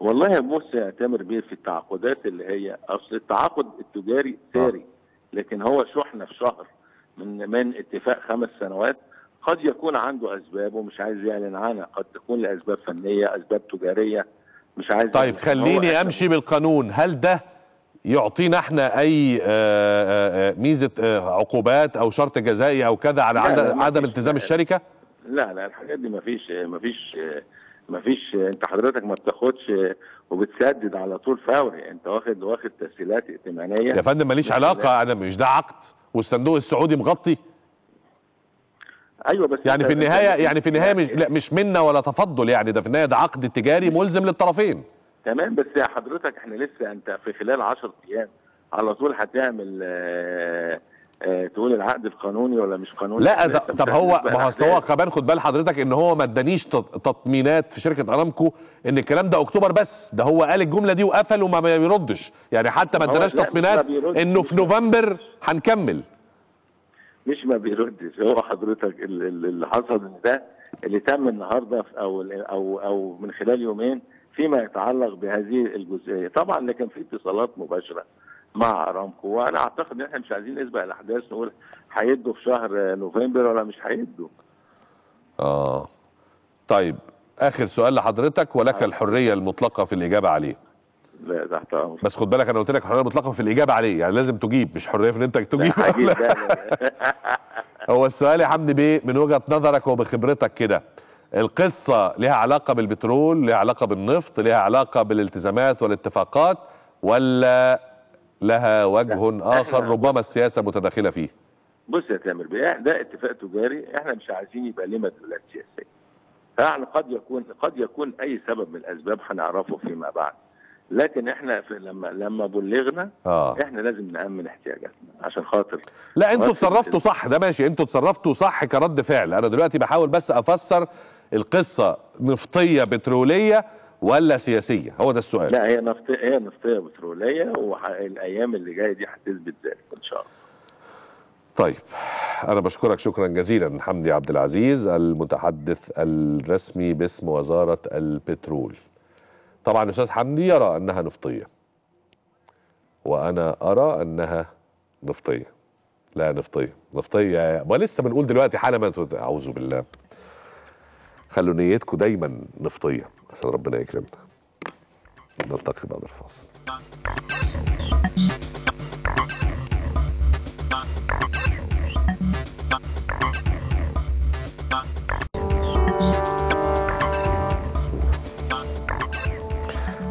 والله بص يا تامر بيه في التعاقدات اللي هي اصل التعاقد التجاري ساري آه. لكن هو شحنه في شهر من من اتفاق خمس سنوات قد يكون عنده اسباب ومش عايز يعلن عنها قد تكون لاسباب فنيه اسباب تجاريه مش عايز طيب خليني امشي بالقانون هل ده يعطينا احنا اي آه، آه، آه، ميزه عقوبات او شرط جزائي او كذا على عدم, التزام الشركه لا لا الحاجات دي ما فيش ما فيش ما فيش انت حضرتك ما بتاخدش وبتسدد على طول فوري انت واخد واخد تسهيلات ائتمانيه يا فندم ماليش علاقه انا مش ده عقد والصندوق السعودي مغطي ايوه بس يعني في النهايه يعني في النهايه مش لا إيه؟ مش منا ولا تفضل يعني ده في النهايه ده عقد تجاري ملزم للطرفين تمام بس يا حضرتك احنا لسه انت في خلال 10 ايام على طول هتعمل آه، آه، تقول العقد القانوني ولا مش قانوني لا ده طب هو ما هو هو كمان خد بال حضرتك ان هو ما ادانيش تطمينات في شركه ارامكو ان الكلام ده اكتوبر بس ده هو قال الجمله دي وقفل وما بيردش يعني حتى ما اداناش تطمينات انه في نوفمبر هنكمل مش ما بيردش هو حضرتك اللي حصل ده اللي تم النهارده او او او من خلال يومين فيما يتعلق بهذه الجزئيه طبعا لكن في اتصالات مباشره مع ارامكو وانا اعتقد ان احنا مش عايزين نسبق الاحداث نقول هيدوا في شهر نوفمبر ولا مش هيدوا اه طيب اخر سؤال لحضرتك ولك آه. الحريه المطلقه في الاجابه عليه لا تحت بس خد بالك انا قلت لك حريه مطلقه في الاجابه عليه يعني لازم تجيب مش حريه في ان انت تجيب هو السؤال يا حمدي بيه من وجهه نظرك وبخبرتك كده القصة لها علاقة بالبترول لها علاقة بالنفط لها علاقة بالالتزامات والاتفاقات ولا لها وجه آخر ربما السياسة متداخلة فيه بص يا تامر بيه ده اتفاق تجاري احنا مش عايزين يبقى ليه مدلولات سياسية فاحنا قد يكون قد يكون اي سبب من الاسباب هنعرفه فيما بعد لكن احنا في لما لما بلغنا آه. احنا لازم نامن احتياجاتنا عشان خاطر لا انتوا اتصرفتوا صح ده ماشي انتوا اتصرفتوا صح كرد فعل انا دلوقتي بحاول بس افسر القصه نفطيه بتروليه ولا سياسيه هو ده السؤال لا هي نفطيه هي نفطيه بتروليه والايام اللي جايه دي هتثبت ذلك ان شاء الله طيب أنا بشكرك شكرا جزيلا حمدي عبد العزيز المتحدث الرسمي باسم وزارة البترول طبعا الأستاذ حمدي يرى أنها نفطية وأنا أرى أنها نفطية لا نفطية نفطية ما لسه بنقول دلوقتي حالا ما أعوذ بالله خلوا نيتكم دايما نفطيه عشان ربنا يكرمنا نلتقي بعد الفاصل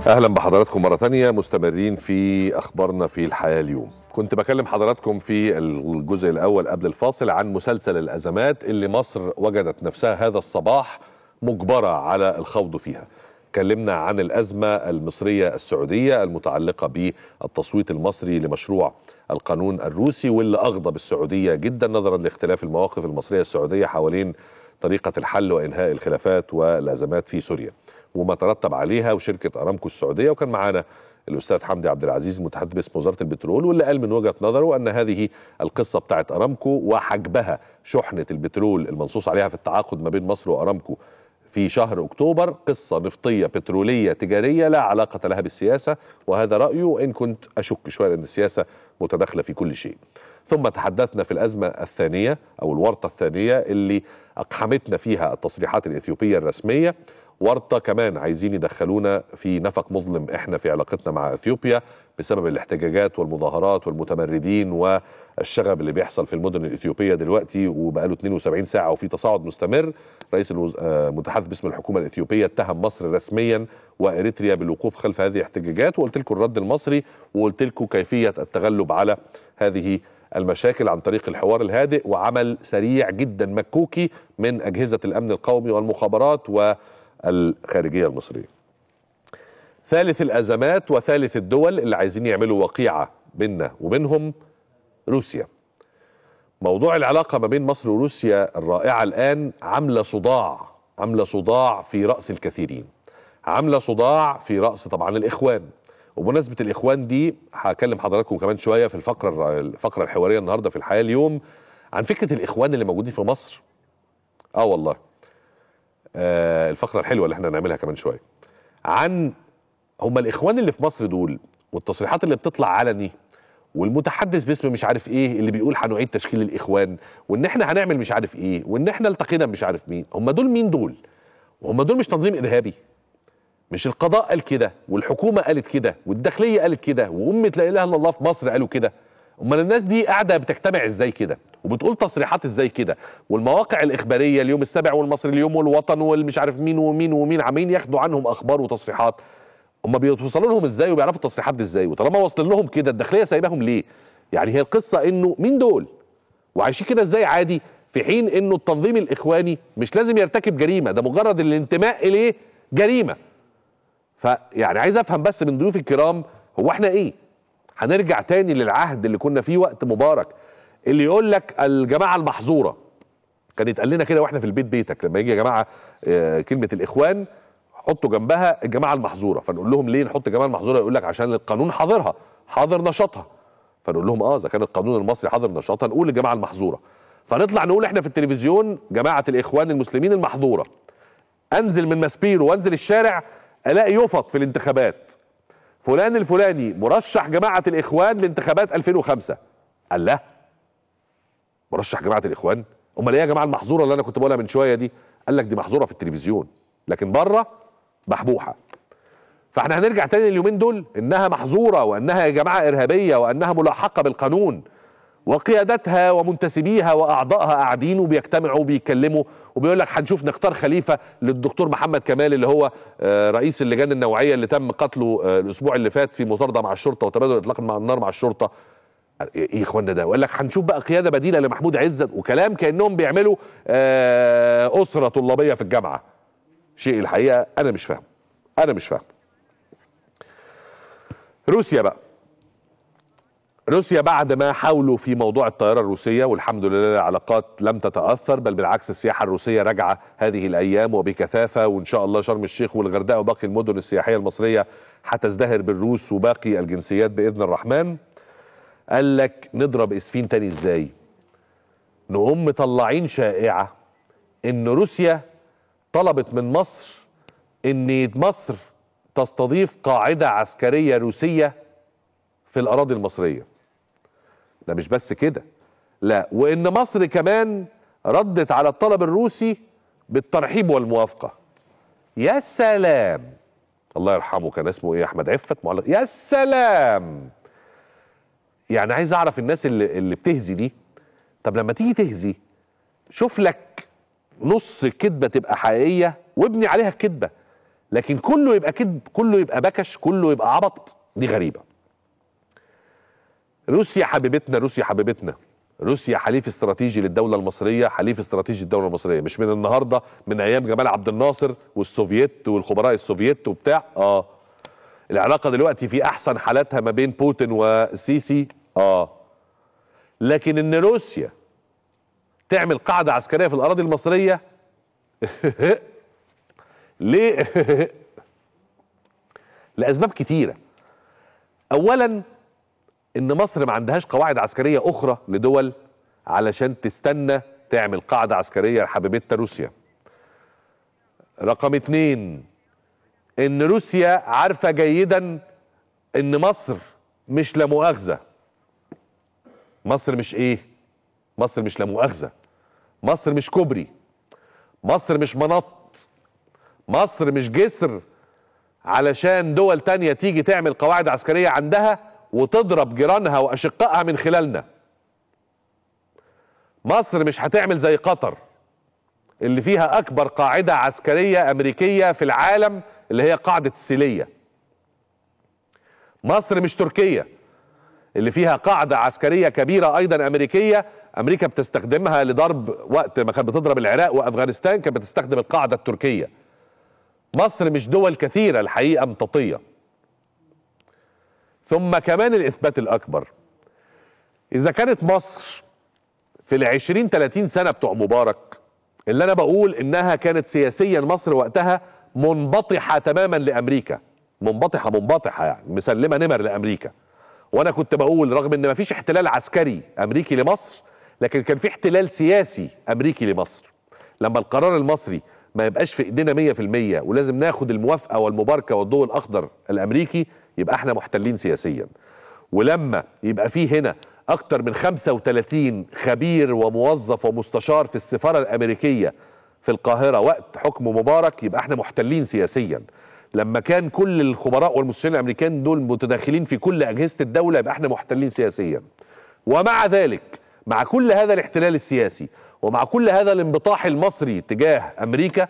اهلا بحضراتكم مره تانية مستمرين في اخبارنا في الحياه اليوم كنت بكلم حضراتكم في الجزء الاول قبل الفاصل عن مسلسل الازمات اللي مصر وجدت نفسها هذا الصباح مجبرة على الخوض فيها تكلمنا عن الأزمة المصرية السعودية المتعلقة بالتصويت المصري لمشروع القانون الروسي واللي أغضب السعودية جدا نظرا لاختلاف المواقف المصرية السعودية حوالين طريقة الحل وإنهاء الخلافات والأزمات في سوريا وما ترتب عليها وشركة أرامكو السعودية وكان معانا الأستاذ حمدي عبد العزيز متحدث باسم وزارة البترول واللي قال من وجهة نظره أن هذه القصة بتاعت أرامكو وحجبها شحنة البترول المنصوص عليها في التعاقد ما بين مصر وأرامكو في شهر أكتوبر قصة نفطية بترولية تجارية لا علاقة لها بالسياسة وهذا رأيه ان كنت أشك شوية أن السياسة متداخلة في كل شيء ثم تحدثنا في الأزمة الثانية أو الورطة الثانية اللي أقحمتنا فيها التصريحات الإثيوبية الرسمية ورطة كمان عايزين يدخلونا في نفق مظلم احنا في علاقتنا مع اثيوبيا بسبب الاحتجاجات والمظاهرات والمتمردين والشغب اللي بيحصل في المدن الاثيوبيه دلوقتي وبقاله 72 ساعه وفي تصاعد مستمر رئيس المتحدث آه، باسم الحكومه الاثيوبيه اتهم مصر رسميا واريتريا بالوقوف خلف هذه الاحتجاجات وقلت لكم الرد المصري وقلت لكم كيفيه التغلب على هذه المشاكل عن طريق الحوار الهادئ وعمل سريع جدا مكوكي من اجهزه الامن القومي والمخابرات و الخارجية المصرية ثالث الأزمات وثالث الدول اللي عايزين يعملوا وقيعة بيننا وبينهم روسيا موضوع العلاقة ما بين مصر وروسيا الرائعة الآن عاملة صداع عاملة صداع في رأس الكثيرين عاملة صداع في رأس طبعا الإخوان وبمناسبة الإخوان دي هكلم حضراتكم كمان شوية في الفقرة الفقرة الحوارية النهاردة في الحياة اليوم عن فكرة الإخوان اللي موجودين في مصر آه والله آه، الفقره الحلوه اللي احنا هنعملها كمان شويه عن هم الاخوان اللي في مصر دول والتصريحات اللي بتطلع علني والمتحدث باسم مش عارف ايه اللي بيقول هنعيد تشكيل الاخوان وان احنا هنعمل مش عارف ايه وان احنا التقينا مش عارف مين هم دول مين دول وهم دول مش تنظيم ارهابي مش القضاء قال كده والحكومه قالت كده والداخليه قالت كده وامه لا اله الا الله في مصر قالوا كده امال الناس دي قاعده بتجتمع ازاي كده وبتقول تصريحات ازاي كده والمواقع الاخباريه اليوم السابع والمصري اليوم والوطن والمش عارف مين ومين ومين عمالين ياخدوا عنهم اخبار وتصريحات هم بيوصلوا لهم ازاي وبيعرفوا التصريحات دي ازاي وطالما وصل لهم كده الداخليه سايباهم ليه يعني هي القصه انه مين دول وعايشين كده ازاي عادي في حين انه التنظيم الاخواني مش لازم يرتكب جريمه ده مجرد الانتماء اليه جريمه فيعني عايز افهم بس من ضيوف الكرام هو احنا ايه هنرجع تاني للعهد اللي كنا فيه وقت مبارك اللي يقول لك الجماعه المحظوره كان يتقال لنا كده واحنا في البيت بيتك لما يجي يا جماعه آه، كلمه الاخوان حطوا جنبها الجماعه المحظوره فنقول لهم ليه نحط الجماعه المحظوره يقول لك عشان القانون حاضرها حاضر نشاطها فنقول لهم اه اذا كان القانون المصري حاضر نشاطها نقول الجماعه المحظوره فنطلع نقول احنا في التلفزيون جماعه الاخوان المسلمين المحظوره انزل من ماسبيرو وانزل الشارع الاقي يفط في الانتخابات فلان الفلاني مرشح جماعه الاخوان لانتخابات 2005 قال لا مرشح جماعه الاخوان امال ايه يا جماعه المحظوره اللي انا كنت بقولها من شويه دي قال لك دي محظوره في التلفزيون لكن بره محبوحه فاحنا هنرجع تاني اليومين دول انها محظوره وانها يا جماعه ارهابيه وانها ملاحقه بالقانون وقيادتها ومنتسبيها واعضائها قاعدين وبيجتمعوا وبيتكلموا وبيقول لك هنشوف نختار خليفه للدكتور محمد كمال اللي هو آه، رئيس اللجان النوعيه اللي تم قتله آه، الاسبوع اللي فات في مطارده مع الشرطه وتبادل اطلاق النار مع الشرطه ايه اخوانا ده وقال لك هنشوف بقى قياده بديله لمحمود عزت وكلام كانهم بيعملوا آه، اسره طلابيه في الجامعه شيء الحقيقه انا مش فاهم انا مش فاهم روسيا بقى روسيا بعد ما حاولوا في موضوع الطيارة الروسية والحمد لله العلاقات لم تتأثر بل بالعكس السياحة الروسية راجعة هذه الأيام وبكثافة وإن شاء الله شرم الشيخ والغردقة وباقي المدن السياحية المصرية هتزدهر بالروس وباقي الجنسيات بإذن الرحمن قال لك نضرب اسفين تاني إزاي نقوم مطلعين شائعة إن روسيا طلبت من مصر إن مصر تستضيف قاعدة عسكرية روسية في الأراضي المصرية ده مش بس كده لا وان مصر كمان ردت على الطلب الروسي بالترحيب والموافقه يا سلام الله يرحمه كان اسمه ايه احمد عفت معلق يا سلام يعني عايز اعرف الناس اللي, اللي بتهزي دي طب لما تيجي تهزي شوف لك نص كدبه تبقى حقيقيه وابني عليها الكدبه لكن كله يبقى كذب كله يبقى بكش كله يبقى عبط دي غريبه روسيا حبيبتنا روسيا حبيبتنا روسيا حليف استراتيجي للدوله المصريه حليف استراتيجي للدولة المصريه مش من النهارده من ايام جمال عبد الناصر والسوفييت والخبراء السوفييت وبتاع اه العلاقه دلوقتي في احسن حالاتها ما بين بوتين وسيسي اه لكن ان روسيا تعمل قاعده عسكريه في الاراضي المصريه ليه لاسباب كتيره اولا ان مصر ما عندهاش قواعد عسكريه اخرى لدول علشان تستنى تعمل قاعده عسكريه لحبيبتها روسيا رقم اتنين ان روسيا عارفه جيدا ان مصر مش لا مؤاخذه مصر مش ايه مصر مش لا مؤاخذه مصر مش كوبري مصر مش منط مصر مش جسر علشان دول تانية تيجي تعمل قواعد عسكرية عندها وتضرب جيرانها واشقائها من خلالنا مصر مش هتعمل زي قطر اللي فيها اكبر قاعده عسكريه امريكيه في العالم اللي هي قاعده السيليه مصر مش تركيا اللي فيها قاعده عسكريه كبيره ايضا امريكيه امريكا بتستخدمها لضرب وقت ما كانت بتضرب العراق وافغانستان كانت بتستخدم القاعده التركيه مصر مش دول كثيره الحقيقه مطاطيه ثم كمان الإثبات الأكبر إذا كانت مصر في العشرين تلاتين سنة بتوع مبارك اللي أنا بقول إنها كانت سياسيا مصر وقتها منبطحة تماما لأمريكا منبطحة منبطحة يعني مسلمة نمر لأمريكا وأنا كنت بقول رغم إن مفيش احتلال عسكري أمريكي لمصر لكن كان في احتلال سياسي أمريكي لمصر لما القرار المصري ما يبقاش في ايدينا 100% ولازم ناخد الموافقه والمباركه والضوء الاخضر الامريكي يبقى احنا محتلين سياسيا ولما يبقى فيه هنا اكتر من 35 خبير وموظف ومستشار في السفاره الامريكيه في القاهره وقت حكم مبارك يبقى احنا محتلين سياسيا لما كان كل الخبراء والمستشارين الامريكان دول متداخلين في كل اجهزه الدوله يبقى احنا محتلين سياسيا ومع ذلك مع كل هذا الاحتلال السياسي ومع كل هذا الانبطاح المصري تجاه امريكا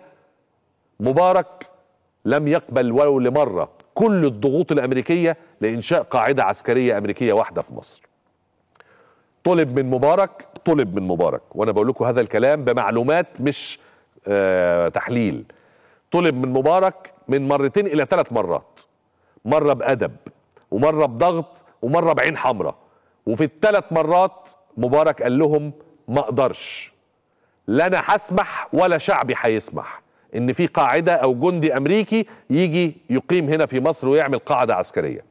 مبارك لم يقبل ولو لمره كل الضغوط الامريكيه لانشاء قاعده عسكريه امريكيه واحده في مصر. طلب من مبارك طلب من مبارك وانا بقول لكم هذا الكلام بمعلومات مش آه تحليل. طلب من مبارك من مرتين الى ثلاث مرات. مره بادب ومره بضغط ومره بعين حمراء وفي الثلاث مرات مبارك قال لهم ما اقدرش لا انا هسمح ولا شعبي هيسمح ان في قاعده او جندي امريكي يجي يقيم هنا في مصر ويعمل قاعده عسكريه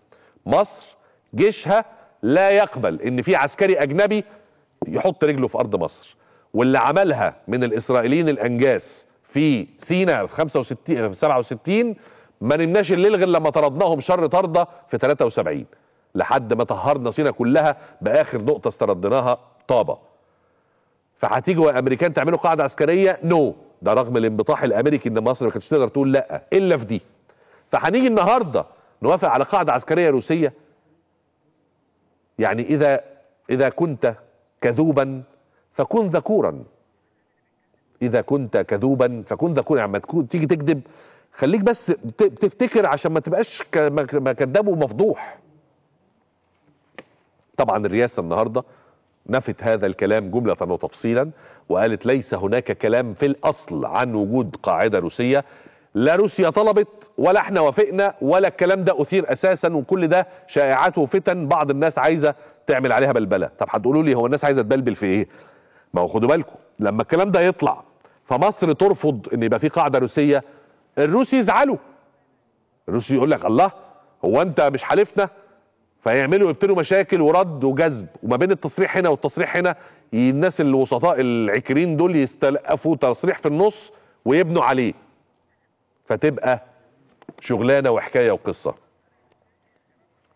مصر جيشها لا يقبل ان في عسكري اجنبي يحط رجله في ارض مصر واللي عملها من الاسرائيليين الانجاس في سينا في 65 في 67 ما نمناش الليل غير لما طردناهم شر طرده في 73 لحد ما طهرنا سينا كلها باخر نقطه استردناها طابه فهتيجوا يا امريكان تعملوا قاعده عسكريه نو no. ده رغم الانبطاح الامريكي ان مصر ما كانتش تقدر تقول لا الا في دي فهنيجي النهارده نوافق على قاعده عسكريه روسيه يعني اذا اذا كنت كذوبا فكن ذكورا اذا كنت كذوبا فكن ذكورا يعني ما تكون تيجي تكذب خليك بس تفتكر عشان ما تبقاش كذاب ومفضوح طبعا الرئاسه النهارده نفت هذا الكلام جملة وتفصيلا وقالت ليس هناك كلام في الأصل عن وجود قاعدة روسية لا روسيا طلبت ولا احنا وافقنا ولا الكلام ده أثير أساسا وكل ده شائعات وفتن بعض الناس عايزة تعمل عليها بلبلة طب هتقولوا لي هو الناس عايزة تبلبل في إيه ما هو خدوا بالكم لما الكلام ده يطلع فمصر ترفض ان يبقى في قاعده روسيه الروس يزعلوا الروس يقول لك الله هو انت مش حالفنا فيعملوا يبتدوا مشاكل ورد وجذب وما بين التصريح هنا والتصريح هنا الناس الوسطاء العكرين دول يستلقفوا تصريح في النص ويبنوا عليه فتبقى شغلانه وحكايه وقصه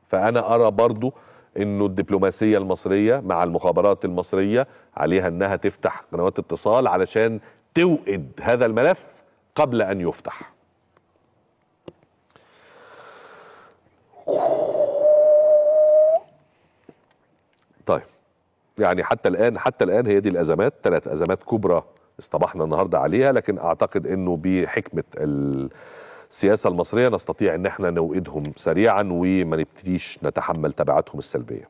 فانا ارى برضو انه الدبلوماسيه المصريه مع المخابرات المصريه عليها انها تفتح قنوات اتصال علشان توئد هذا الملف قبل ان يفتح يعني حتى الان حتى الان هي دي الازمات ثلاث ازمات كبرى اصطبحنا النهارده عليها لكن اعتقد انه بحكمه السياسه المصريه نستطيع ان احنا نوئدهم سريعا وما نبتديش نتحمل تبعاتهم السلبيه.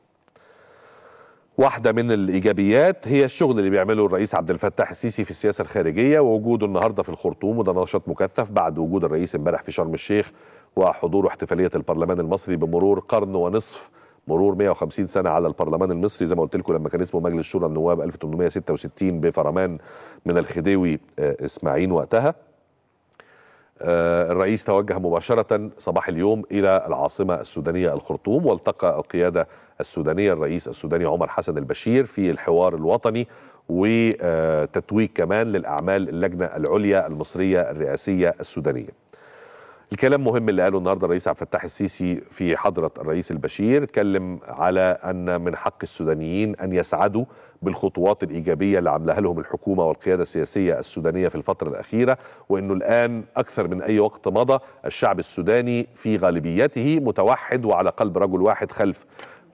واحده من الايجابيات هي الشغل اللي بيعمله الرئيس عبد الفتاح السيسي في السياسه الخارجيه ووجوده النهارده في الخرطوم وده نشاط مكثف بعد وجود الرئيس امبارح في شرم الشيخ وحضور احتفاليه البرلمان المصري بمرور قرن ونصف مرور 150 سنه على البرلمان المصري زي ما قلت لكم لما كان اسمه مجلس شورى النواب 1866 بفرمان من الخديوي آه، اسماعيل وقتها آه، الرئيس توجه مباشرة صباح اليوم إلى العاصمة السودانية الخرطوم والتقى القيادة السودانية الرئيس السوداني عمر حسن البشير في الحوار الوطني وتتويج كمان للأعمال اللجنة العليا المصرية الرئاسية السودانية الكلام مهم اللي قاله النهارده الرئيس عبد الفتاح السيسي في حضره الرئيس البشير اتكلم على ان من حق السودانيين ان يسعدوا بالخطوات الايجابيه اللي عملها لهم الحكومه والقياده السياسيه السودانيه في الفتره الاخيره وانه الان اكثر من اي وقت مضى الشعب السوداني في غالبيته متوحد وعلى قلب رجل واحد خلف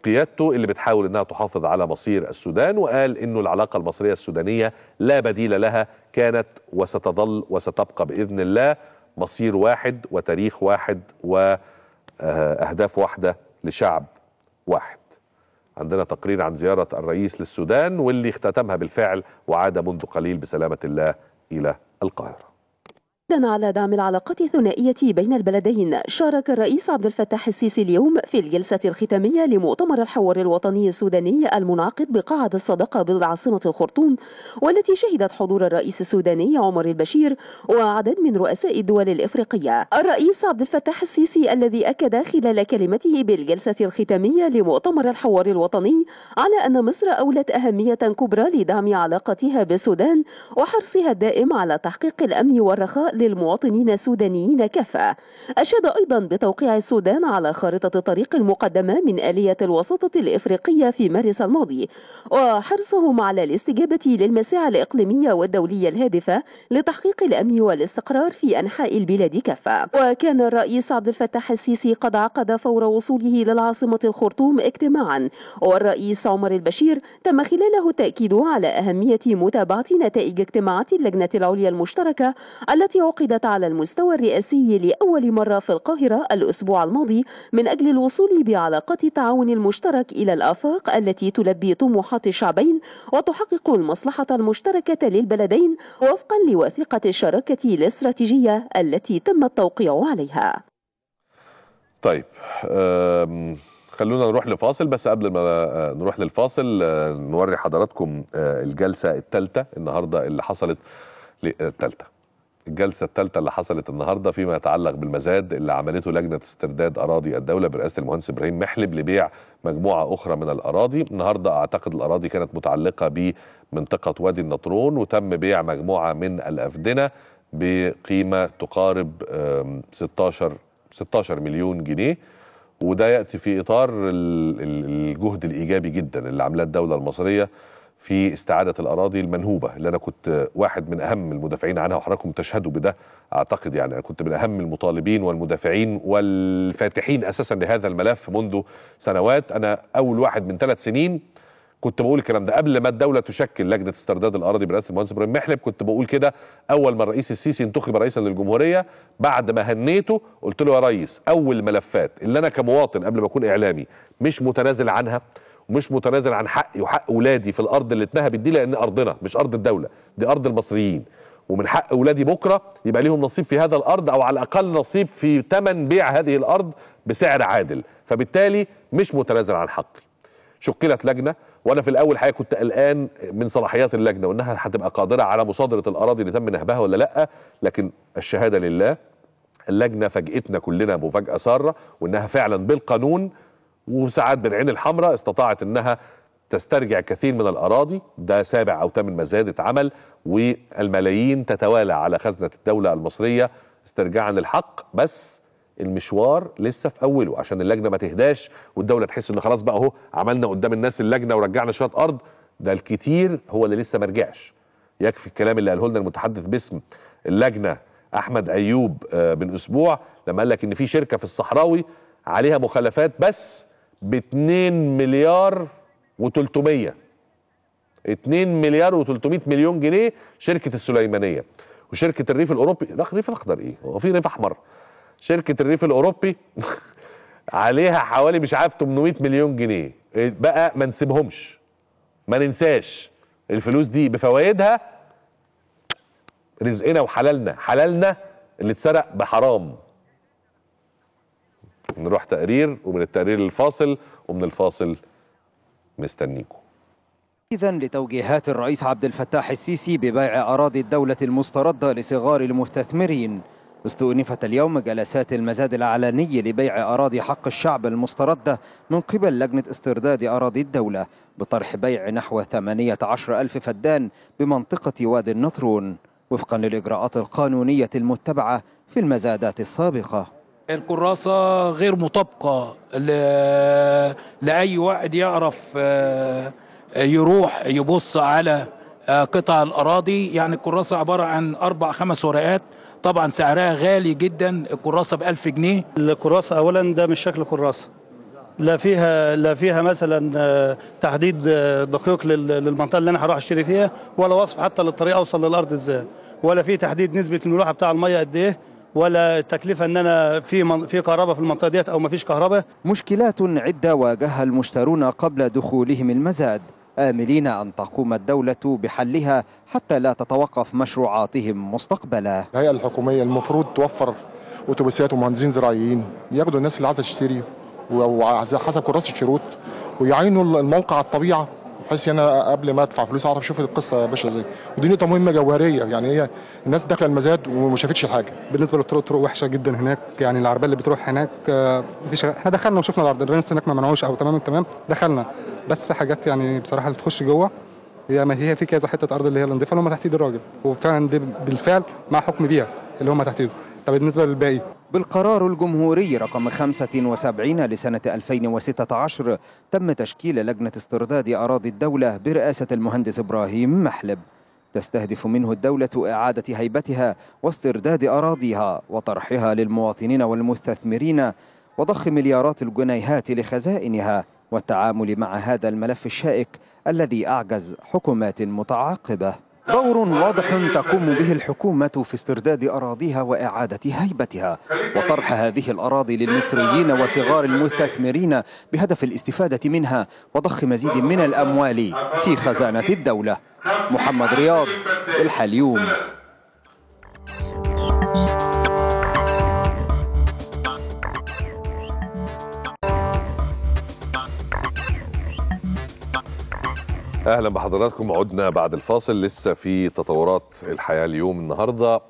قيادته اللي بتحاول انها تحافظ على مصير السودان وقال انه العلاقه المصريه السودانيه لا بديل لها كانت وستظل وستبقى باذن الله مصير واحد وتاريخ واحد واهداف واحده لشعب واحد عندنا تقرير عن زياره الرئيس للسودان واللي اختتمها بالفعل وعاد منذ قليل بسلامه الله الى القاهره على دعم العلاقات الثنائية بين البلدين شارك الرئيس عبد الفتاح السيسي اليوم في الجلسة الختامية لمؤتمر الحوار الوطني السوداني المنعقد بقاعة الصداقة بالعاصمة الخرطوم والتي شهدت حضور الرئيس السوداني عمر البشير وعدد من رؤساء الدول الإفريقية الرئيس عبد الفتاح السيسي الذي أكد خلال كلمته بالجلسة الختامية لمؤتمر الحوار الوطني على أن مصر أولت أهمية كبرى لدعم علاقتها بالسودان وحرصها الدائم على تحقيق الأمن والرخاء للمواطنين السودانيين كافة أشاد أيضا بتوقيع السودان على خارطة الطريق المقدمة من آلية الوساطة الإفريقية في مارس الماضي وحرصهم على الاستجابة للمساعي الإقليمية والدولية الهادفة لتحقيق الأمن والاستقرار في أنحاء البلاد كافة وكان الرئيس عبد الفتاح السيسي قد عقد فور وصوله للعاصمة الخرطوم اجتماعا والرئيس عمر البشير تم خلاله التأكيد على أهمية متابعة نتائج اجتماعات اللجنة العليا المشتركة التي عقدت على المستوى الرئاسي لأول مرة في القاهرة الأسبوع الماضي من أجل الوصول بعلاقة التعاون المشترك إلى الآفاق التي تلبي طموحات الشعبين وتحقق المصلحة المشتركة للبلدين وفقا لوثيقة الشراكة الاستراتيجية التي تم التوقيع عليها طيب خلونا نروح لفاصل بس قبل ما نروح للفاصل آه، نوري حضراتكم آه، الجلسة الثالثة النهاردة اللي حصلت الثالثة الجلسة الثالثة اللي حصلت النهاردة فيما يتعلق بالمزاد اللي عملته لجنة استرداد أراضي الدولة برئاسة المهندس إبراهيم محلب لبيع مجموعة أخرى من الأراضي النهاردة أعتقد الأراضي كانت متعلقة بمنطقة وادي النطرون وتم بيع مجموعة من الأفدنة بقيمة تقارب 16 16 مليون جنيه وده يأتي في إطار الجهد الإيجابي جدا اللي عملاه الدولة المصرية في استعادة الأراضي المنهوبة اللي أنا كنت واحد من أهم المدافعين عنها وحضراتكم تشهدوا بده أعتقد يعني أنا كنت من أهم المطالبين والمدافعين والفاتحين أساسا لهذا الملف منذ سنوات أنا أول واحد من ثلاث سنين كنت بقول الكلام ده قبل ما الدولة تشكل لجنة استرداد الأراضي برئاسة المهندس إبراهيم محلب كنت بقول كده أول ما الرئيس السيسي انتخب رئيسا للجمهورية بعد ما هنيته قلت له يا ريس أول ملفات اللي أنا كمواطن قبل ما أكون إعلامي مش متنازل عنها مش متنازل عن حقي وحق اولادي في الارض اللي اتنهبت دي لان ارضنا مش ارض الدوله دي ارض المصريين ومن حق اولادي بكره يبقى ليهم نصيب في هذا الارض او على الاقل نصيب في ثمن بيع هذه الارض بسعر عادل فبالتالي مش متنازل عن حقي شكلت لجنه وانا في الاول حقيقه كنت قلقان من صلاحيات اللجنه وانها هتبقى قادره على مصادره الاراضي اللي تم نهبها ولا لا لكن الشهاده لله اللجنه فاجئتنا كلنا مفاجاه ساره وانها فعلا بالقانون وساعات بالعين الحمراء استطاعت انها تسترجع كثير من الاراضي ده سابع او ثامن مزاد اتعمل والملايين تتوالى على خزنه الدوله المصريه استرجاعا للحق بس المشوار لسه في اوله عشان اللجنه ما تهداش والدوله تحس ان خلاص بقى اهو عملنا قدام الناس اللجنه ورجعنا شويه ارض ده الكتير هو اللي لسه ما رجعش يكفي الكلام اللي قاله لنا المتحدث باسم اللجنه احمد ايوب آه، من اسبوع لما قال لك ان في شركه في الصحراوي عليها مخالفات بس ب 2 مليار و300 2 مليار و300 مليون جنيه شركه السليمانيه وشركه الريف الاوروبي لا ريف اخضر ايه هو في ريف احمر شركه الريف الاوروبي عليها حوالي مش عارف 800 مليون جنيه إيه، بقى ما نسيبهمش ما ننساش الفلوس دي بفوائدها رزقنا وحلالنا حلالنا اللي اتسرق بحرام نروح تقرير ومن التقرير للفاصل ومن الفاصل مستنيكم إذا لتوجيهات الرئيس عبد الفتاح السيسي ببيع أراضي الدولة المستردة لصغار المستثمرين استؤنفت اليوم جلسات المزاد العلني لبيع أراضي حق الشعب المستردة من قبل لجنة استرداد أراضي الدولة بطرح بيع نحو 18 ألف فدان بمنطقة وادي النطرون وفقا للإجراءات القانونية المتبعة في المزادات السابقة الكراسة غير مطابقة لأي واحد يعرف آه، يروح يبص على آه، قطع الأراضي يعني الكراسة عبارة عن أربع خمس ورقات طبعا سعرها غالي جدا الكراسة بألف جنيه الكراسة أولا ده مش شكل كراسة لا فيها لا فيها مثلا آه، تحديد دقيق للمنطقه اللي انا هروح اشتري فيها ولا وصف حتى للطريق اوصل للارض ازاي ولا في تحديد نسبه الملوحه بتاع الميه قد ايه ولا تكلفه ان انا في من في كهرباء في المنطقه ديت او ما فيش كهرباء مشكلات عده واجهها المشترون قبل دخولهم المزاد آملين أن تقوم الدولة بحلها حتى لا تتوقف مشروعاتهم مستقبلا الهيئة الحكومية المفروض توفر أتوبيسات ومهندسين زراعيين ياخدوا الناس اللي عايزة تشتري وحسب كراسة الشروط ويعينوا الموقع الطبيعة بحيث يعني انا قبل ما ادفع فلوس اعرف اشوف القصه باشا ازاي ودي نقطه مهمه جوهريه يعني هي الناس داخله المزاد وما شافتش الحاجه بالنسبه للطرق طرق وحشه جدا هناك يعني العربيه اللي بتروح هناك آه، مفيش احنا دخلنا وشفنا العربيات هناك ما منعوش او تمام تمام دخلنا بس حاجات يعني بصراحه اللي تخش جوه هي ما هي في كذا حته ارض اللي هي النظيفه اللي هم تحت ايد الراجل وفعلا دي بالفعل مع حكم بيها اللي هم تحت ايده طب بالنسبه للباقي بالقرار الجمهوري رقم 75 لسنة 2016 تم تشكيل لجنة استرداد أراضي الدولة برئاسة المهندس إبراهيم محلب تستهدف منه الدولة إعادة هيبتها واسترداد أراضيها وطرحها للمواطنين والمستثمرين وضخ مليارات الجنيهات لخزائنها والتعامل مع هذا الملف الشائك الذي أعجز حكومات متعاقبة دور واضح تقوم به الحكومة في استرداد أراضيها وإعادة هيبتها وطرح هذه الأراضي للمصريين وصغار المستثمرين بهدف الاستفادة منها وضخ مزيد من الأموال في خزانة الدولة محمد رياض الحليوم اهلا بحضراتكم عدنا بعد الفاصل لسه في تطورات الحياه اليوم النهارده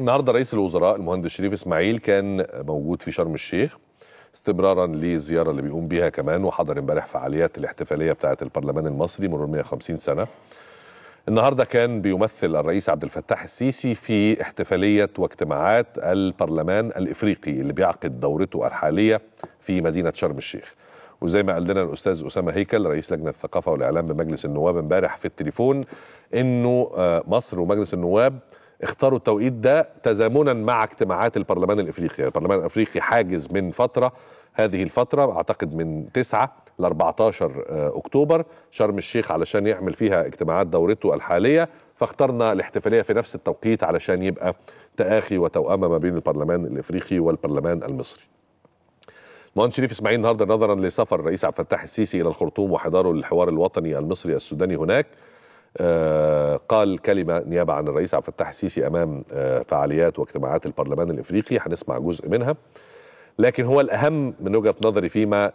النهارده رئيس الوزراء المهندس شريف اسماعيل كان موجود في شرم الشيخ استمرارا للزياره اللي بيقوم بيها كمان وحضر امبارح فعاليات الاحتفاليه بتاعه البرلمان المصري مرور 150 سنه النهارده كان بيمثل الرئيس عبد الفتاح السيسي في احتفاليه واجتماعات البرلمان الافريقي اللي بيعقد دورته الحاليه في مدينه شرم الشيخ وزي ما قال لنا الاستاذ اسامه هيكل رئيس لجنه الثقافه والاعلام بمجلس النواب امبارح في التليفون انه آه، مصر ومجلس النواب اختاروا التوقيت ده تزامنا مع اجتماعات البرلمان الافريقي، البرلمان الافريقي حاجز من فتره هذه الفتره اعتقد من 9 ل 14 اكتوبر شرم الشيخ علشان يعمل فيها اجتماعات دورته الحاليه فاخترنا الاحتفاليه في نفس التوقيت علشان يبقى تآخي وتوأمة ما بين البرلمان الافريقي والبرلمان المصري. مهندس شريف اسماعيل النهارده نظرا لسفر الرئيس عبد الفتاح السيسي الى الخرطوم وحضاره للحوار الوطني المصري السوداني هناك آه، قال كلمه نيابه عن الرئيس عبد الفتاح السيسي امام آه، فعاليات واجتماعات البرلمان الافريقي هنسمع جزء منها لكن هو الاهم من وجهه نظري فيما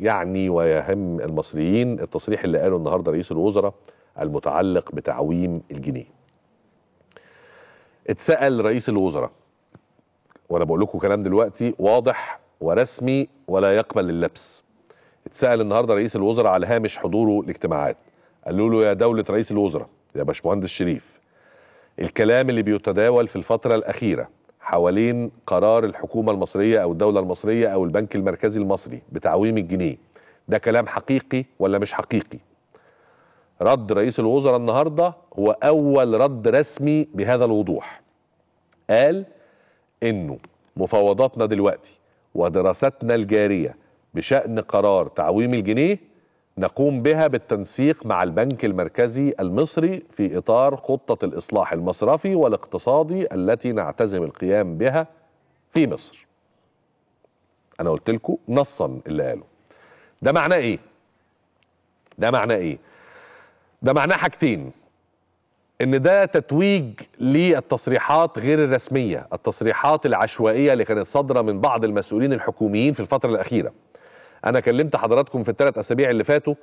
يعني ويهم المصريين التصريح اللي قاله النهارده رئيس الوزراء المتعلق بتعويم الجنيه اتسال رئيس الوزراء وانا بقول لكم كلام دلوقتي واضح ورسمي ولا يقبل اللبس اتسأل النهارده رئيس الوزراء على هامش حضوره الاجتماعات قالوا له يا دولة رئيس الوزراء يا باشمهندس شريف الكلام اللي بيتداول في الفترة الأخيرة حوالين قرار الحكومة المصرية أو الدولة المصرية أو البنك المركزي المصري بتعويم الجنيه ده كلام حقيقي ولا مش حقيقي رد رئيس الوزراء النهاردة هو أول رد رسمي بهذا الوضوح قال إنه مفاوضاتنا دلوقتي ودراستنا الجارية بشأن قرار تعويم الجنيه نقوم بها بالتنسيق مع البنك المركزي المصري في إطار خطة الإصلاح المصرفي والاقتصادي التي نعتزم القيام بها في مصر أنا قلت لكم نصا اللي قاله ده معناه إيه؟ ده معناه إيه؟ ده معناه حاجتين ان ده تتويج للتصريحات غير الرسميه التصريحات العشوائيه اللي كانت صادره من بعض المسؤولين الحكوميين في الفتره الاخيره انا كلمت حضراتكم في الثلاث اسابيع اللي فاتوا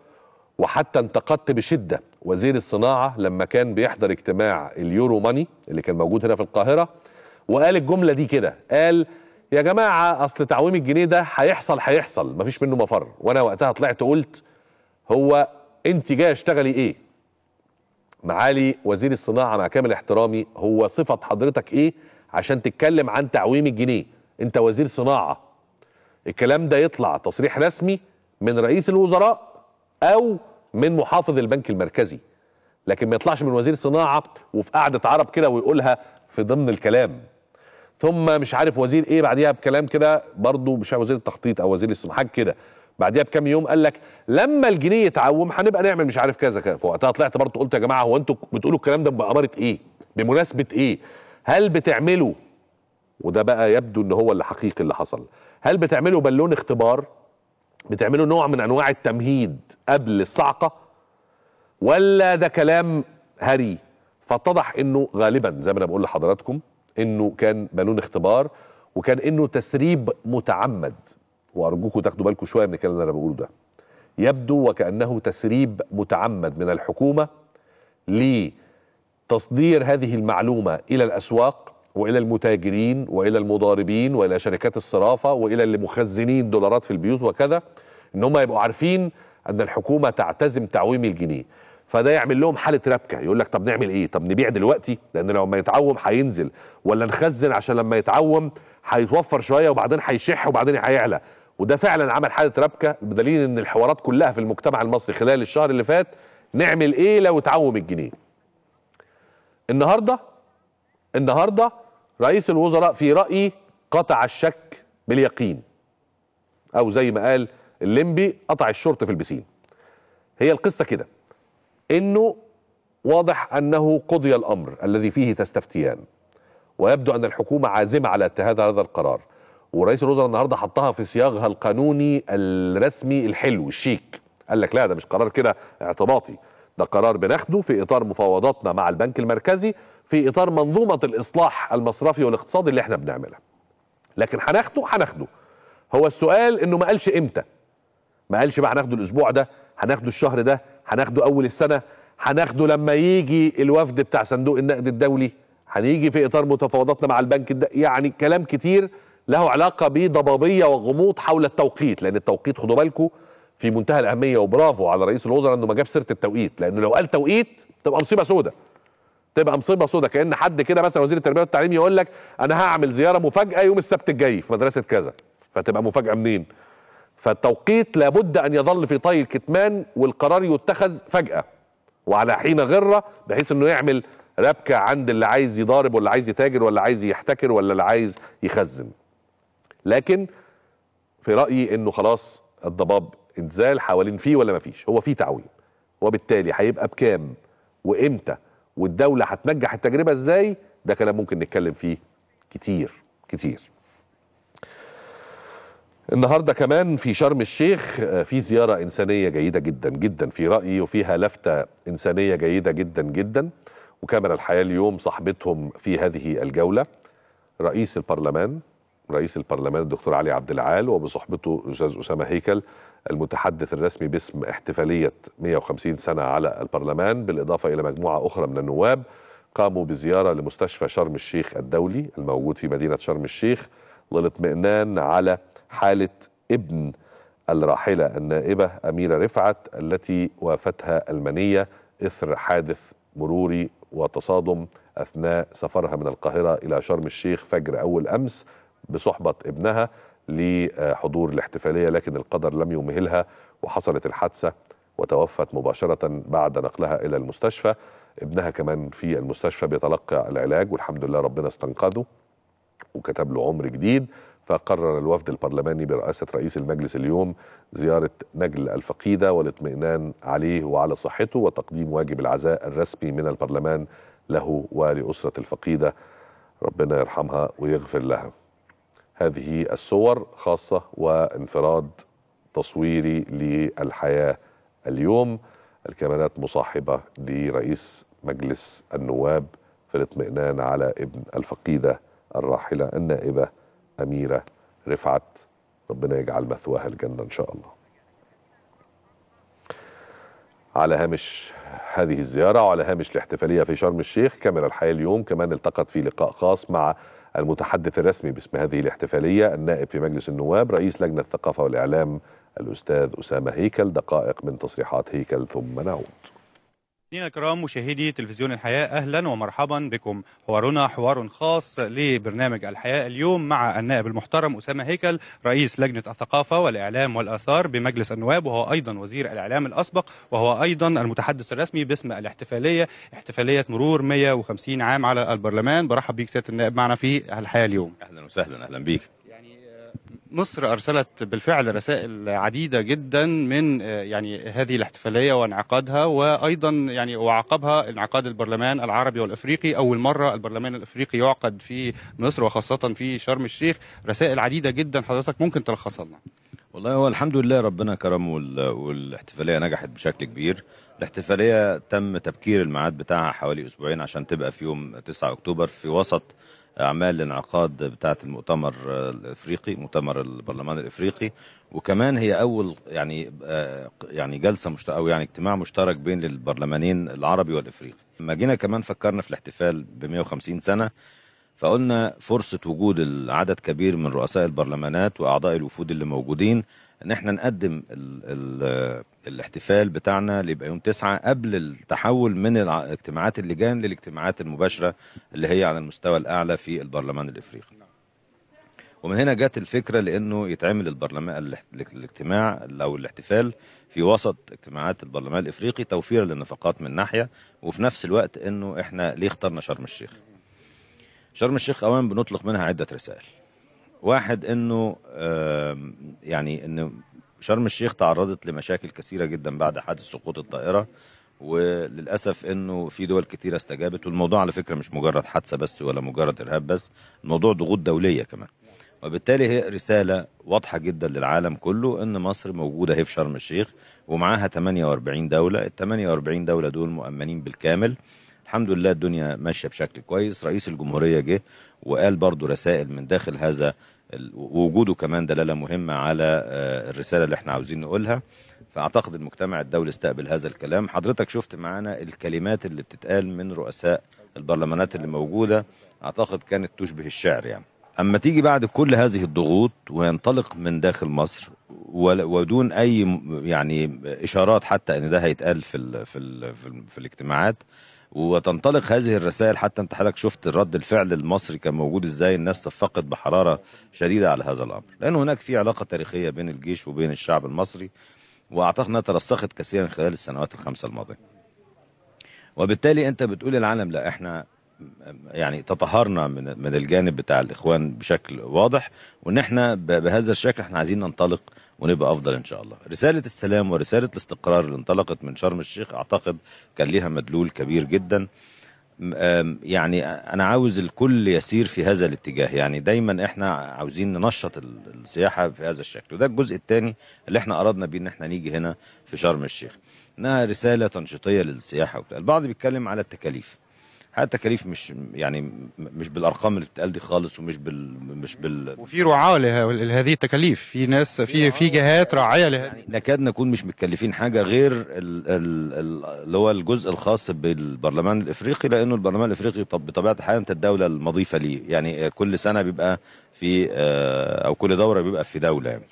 وحتى انتقدت بشده وزير الصناعه لما كان بيحضر اجتماع اليورو ماني اللي كان موجود هنا في القاهره وقال الجمله دي كده قال يا جماعه اصل تعويم الجنيه ده هيحصل هيحصل مفيش منه مفر وانا وقتها طلعت قلت هو انت جايه اشتغلي ايه معالي وزير الصناعه مع كامل احترامي هو صفه حضرتك ايه عشان تتكلم عن تعويم الجنيه انت وزير صناعه الكلام ده يطلع تصريح رسمي من رئيس الوزراء او من محافظ البنك المركزي لكن ما يطلعش من وزير صناعه وفي قعده عرب كده ويقولها في ضمن الكلام ثم مش عارف وزير ايه بعديها بكلام كده برضه مش عارف وزير التخطيط او وزير الصناعه كده بعديها بكام يوم قال لك لما الجنيه يتعوم هنبقى نعمل مش عارف كذا كذا فوقتها طلعت برضه قلت يا جماعه هو انتوا بتقولوا الكلام ده بأمارة ايه بمناسبه ايه هل بتعملوا وده بقى يبدو ان هو اللي حقيقي اللي حصل هل بتعملوا بالون اختبار بتعملوا نوع من انواع التمهيد قبل الصعقه ولا ده كلام هري فاتضح انه غالبا زي ما انا بقول لحضراتكم انه كان بالون اختبار وكان انه تسريب متعمد وارجوكم تاخدوا بالكم شويه من الكلام اللي انا بقوله ده يبدو وكانه تسريب متعمد من الحكومه لتصدير هذه المعلومه الى الاسواق والى المتاجرين والى المضاربين والى شركات الصرافه والى اللي مخزنين دولارات في البيوت وكذا ان هم يبقوا عارفين ان الحكومه تعتزم تعويم الجنيه فده يعمل لهم حاله ربكه يقول لك طب نعمل ايه طب نبيع دلوقتي لان لو ما يتعوم هينزل ولا نخزن عشان لما يتعوم هيتوفر شويه وبعدين هيشح وبعدين هيعلى وده فعلا عمل حاله ربكه بدليل ان الحوارات كلها في المجتمع المصري خلال الشهر اللي فات نعمل ايه لو اتعوم الجنيه النهارده النهارده رئيس الوزراء في رايي قطع الشك باليقين او زي ما قال الليمبي قطع الشرط في البسين هي القصه كده انه واضح انه قضي الامر الذي فيه تستفتيان ويبدو ان الحكومه عازمه على اتخاذ هذا القرار ورئيس الوزراء النهارده حطها في صياغها القانوني الرسمي الحلو الشيك قال لك لا ده مش قرار كده اعتباطي ده قرار بناخده في اطار مفاوضاتنا مع البنك المركزي في اطار منظومه الاصلاح المصرفي والاقتصادي اللي احنا بنعملها لكن هناخده هناخده هو السؤال انه ما قالش امتى ما قالش بقى هناخده الاسبوع ده هناخده الشهر ده هناخده اول السنه هناخده لما يجي الوفد بتاع صندوق النقد الدولي هنيجي في اطار متفاوضاتنا مع البنك ده يعني كلام كتير له علاقه بضبابيه وغموض حول التوقيت لان التوقيت خدوا بالكم في منتهى الاهميه وبرافو على رئيس الوزراء انه ما جاب سيره التوقيت لانه لو قال توقيت تبقى مصيبه سودة تبقى مصيبه سودة كان حد كده مثلا وزير التربيه والتعليم يقول لك انا هعمل زياره مفاجاه يوم السبت الجاي في مدرسه كذا فتبقى مفاجاه منين فالتوقيت لابد ان يظل في طي الكتمان والقرار يتخذ فجاه وعلى حين غره بحيث انه يعمل ربكه عند اللي عايز يضارب واللي عايز يتاجر واللي عايز يحتكر ولا اللي عايز يخزن لكن في رايي انه خلاص الضباب انزال حوالين فيه ولا ما فيش هو فيه تعويم وبالتالي هيبقى بكام وامتى والدوله هتنجح التجربه ازاي ده كلام ممكن نتكلم فيه كتير كتير النهارده كمان في شرم الشيخ آه، في زياره انسانيه جيده جدا جدا في رايي وفيها لفته انسانيه جيده جدا جدا وكاميرا الحياه اليوم صاحبتهم في هذه الجوله رئيس البرلمان رئيس البرلمان الدكتور علي عبد العال وبصحبته الاستاذ اسامه هيكل المتحدث الرسمي باسم احتفاليه 150 سنه على البرلمان بالاضافه الى مجموعه اخرى من النواب قاموا بزياره لمستشفى شرم الشيخ الدولي الموجود في مدينه شرم الشيخ للاطمئنان على حاله ابن الراحله النائبه اميره رفعت التي وافتها المنيه اثر حادث مروري وتصادم اثناء سفرها من القاهره الى شرم الشيخ فجر اول امس بصحبة ابنها لحضور الاحتفالية لكن القدر لم يمهلها وحصلت الحادثة وتوفت مباشرة بعد نقلها إلى المستشفى ابنها كمان في المستشفى بيتلقى العلاج والحمد لله ربنا استنقذه وكتب له عمر جديد فقرر الوفد البرلماني برئاسة رئيس المجلس اليوم زيارة نجل الفقيدة والاطمئنان عليه وعلى صحته وتقديم واجب العزاء الرسمي من البرلمان له ولأسرة الفقيدة ربنا يرحمها ويغفر لها هذه الصور خاصة وانفراد تصويري للحياة اليوم الكاميرات مصاحبة لرئيس مجلس النواب في الاطمئنان على ابن الفقيدة الراحلة النائبة أميرة رفعت ربنا يجعل مثواها الجنة إن شاء الله على هامش هذه الزيارة وعلى هامش الاحتفالية في شرم الشيخ كاميرا الحياة اليوم كمان التقت في لقاء خاص مع المتحدث الرسمي باسم هذه الاحتفالية النائب في مجلس النواب رئيس لجنة الثقافة والإعلام الأستاذ أسامة هيكل دقائق من تصريحات هيكل ثم نعود مشاهدينا الكرام مشاهدي تلفزيون الحياة أهلا ومرحبا بكم حوارنا حوار خاص لبرنامج الحياة اليوم مع النائب المحترم أسامة هيكل رئيس لجنة الثقافة والإعلام والآثار بمجلس النواب وهو أيضا وزير الإعلام الأسبق وهو أيضا المتحدث الرسمي باسم الاحتفالية احتفالية مرور 150 عام على البرلمان برحب بك سيادة النائب معنا في الحياة اليوم أهلا وسهلا أهلا بك مصر ارسلت بالفعل رسائل عديده جدا من آه، يعني هذه الاحتفاليه وانعقادها وايضا يعني وعقبها انعقاد البرلمان العربي والافريقي اول مره البرلمان الافريقي يعقد في مصر وخاصه في شرم الشيخ رسائل عديده جدا حضرتك ممكن تلخصها لنا والله هو الحمد لله ربنا كرم والاحتفاليه نجحت بشكل كبير الاحتفاليه تم تبكير الميعاد بتاعها حوالي اسبوعين عشان تبقى في يوم 9 اكتوبر في وسط اعمال الانعقاد بتاعه المؤتمر الافريقي مؤتمر البرلمان الافريقي وكمان هي اول يعني آه، يعني جلسه مشت... او يعني اجتماع مشترك بين البرلمانين العربي والافريقي لما جينا كمان فكرنا في الاحتفال ب 150 سنه فقلنا فرصه وجود العدد كبير من رؤساء البرلمانات واعضاء الوفود اللي موجودين ان احنا نقدم الـ الـ الاحتفال بتاعنا اللي يبقى يوم تسعة قبل التحول من اجتماعات اللجان للاجتماعات المباشرة اللي هي على المستوى الأعلى في البرلمان الإفريقي ومن هنا جت الفكرة لأنه يتعمل البرلمان الاجتماع أو الاحتفال في وسط اجتماعات البرلمان الإفريقي توفيرا للنفقات من ناحية وفي نفس الوقت أنه إحنا ليه اخترنا شرم الشيخ شرم الشيخ أولا بنطلق منها عدة رسائل واحد انه يعني انه شرم الشيخ تعرضت لمشاكل كثيره جدا بعد حادث سقوط الطائره وللاسف انه في دول كثيره استجابت والموضوع على فكره مش مجرد حادثه بس ولا مجرد ارهاب بس الموضوع ضغوط دوليه كمان وبالتالي هي رساله واضحه جدا للعالم كله ان مصر موجوده اهي في شرم الشيخ ومعاها 48 دوله ال 48 دوله دول مؤمنين بالكامل الحمد لله الدنيا ماشيه بشكل كويس رئيس الجمهوريه جه وقال برضو رسائل من داخل هذا وجوده كمان دلالة مهمة على آه، الرسالة اللي احنا عاوزين نقولها فأعتقد المجتمع الدولي استقبل هذا الكلام حضرتك شفت معانا الكلمات اللي بتتقال من رؤساء البرلمانات اللي موجودة أعتقد كانت تشبه الشعر يعني أما تيجي بعد كل هذه الضغوط وينطلق من داخل مصر ودون أي يعني إشارات حتى أن ده هيتقال في الـ في الـ في, الـ في الاجتماعات وتنطلق هذه الرسائل حتى انت حضرتك شفت الرد الفعل المصري كان موجود ازاي الناس صفقت بحراره شديده على هذا الامر لان هناك في علاقه تاريخيه بين الجيش وبين الشعب المصري واعتقد انها ترسخت كثيرا خلال السنوات الخمسه الماضيه وبالتالي انت بتقول للعالم لا احنا يعني تطهرنا من من الجانب بتاع الاخوان بشكل واضح وان احنا بهذا الشكل احنا عايزين ننطلق ونبقى افضل ان شاء الله. رساله السلام ورساله الاستقرار اللي انطلقت من شرم الشيخ اعتقد كان ليها مدلول كبير جدا. يعني انا عاوز الكل يسير في هذا الاتجاه يعني دايما احنا عاوزين ننشط السياحه في هذا الشكل وده الجزء الثاني اللي احنا اردنا بيه ان احنا نيجي هنا في شرم الشيخ انها رساله تنشيطيه للسياحه البعض بيتكلم على التكاليف حقق تكاليف مش يعني مش بالارقام اللي بتتقال دي خالص ومش بال مش بال وفي رعاه لهذه التكاليف في ناس في في جهات راعيه لهذه يعني نكاد نكون مش متكلفين حاجه غير اللي هو الجزء الخاص بالبرلمان الافريقي لانه البرلمان الافريقي طب بطبيعه الحال انت الدوله المضيفه ليه يعني كل سنه بيبقى في آه، او كل دوره بيبقى في دوله يعني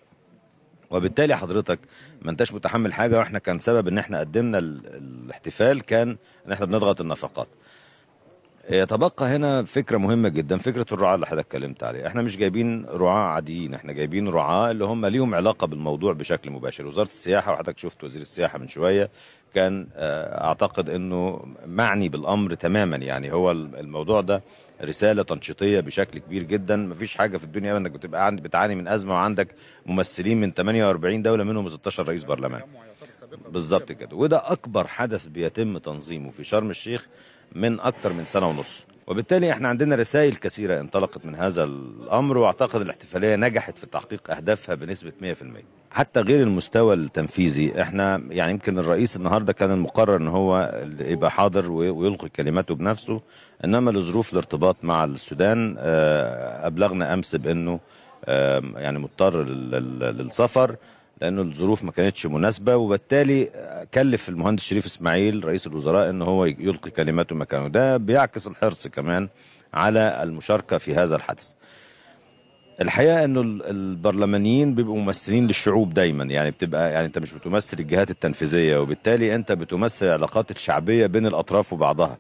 وبالتالي حضرتك ما انتش متحمل حاجه واحنا كان سبب ان احنا قدمنا الاحتفال كان ان احنا بنضغط النفقات يتبقى هنا فكره مهمه جدا فكره الرعاه اللي حضرتك اتكلمت عليها احنا مش جايبين رعاه عاديين احنا جايبين رعاه اللي هم ليهم علاقه بالموضوع بشكل مباشر وزاره السياحه وحضرتك شفت وزير السياحه من شويه كان آه، اعتقد انه معني بالامر تماما يعني هو الموضوع ده رساله تنشيطيه بشكل كبير جدا مفيش حاجه في الدنيا انك بتبقى عند بتعاني من ازمه وعندك ممثلين من 48 دوله منهم 16 رئيس برلمان بالظبط كده وده اكبر حدث بيتم تنظيمه في شرم الشيخ من أكتر من سنة ونص وبالتالي احنا عندنا رسائل كثيرة انطلقت من هذا الأمر واعتقد الاحتفالية نجحت في تحقيق أهدافها بنسبة 100% حتى غير المستوى التنفيذي احنا يعني يمكن الرئيس النهارده كان المقرر ان هو يبقى حاضر ويلقي كلماته بنفسه انما لظروف الارتباط مع السودان آه، ابلغنا امس بانه يعني مضطر للسفر لأن الظروف ما كانتش مناسبة وبالتالي كلف المهندس شريف إسماعيل رئيس الوزراء أن هو يلقي كلمته مكانه ده بيعكس الحرص كمان على المشاركة في هذا الحدث الحقيقه انه البرلمانيين بيبقوا ممثلين للشعوب دايما يعني بتبقى يعني انت مش بتمثل الجهات التنفيذيه وبالتالي انت بتمثل العلاقات الشعبيه بين الاطراف وبعضها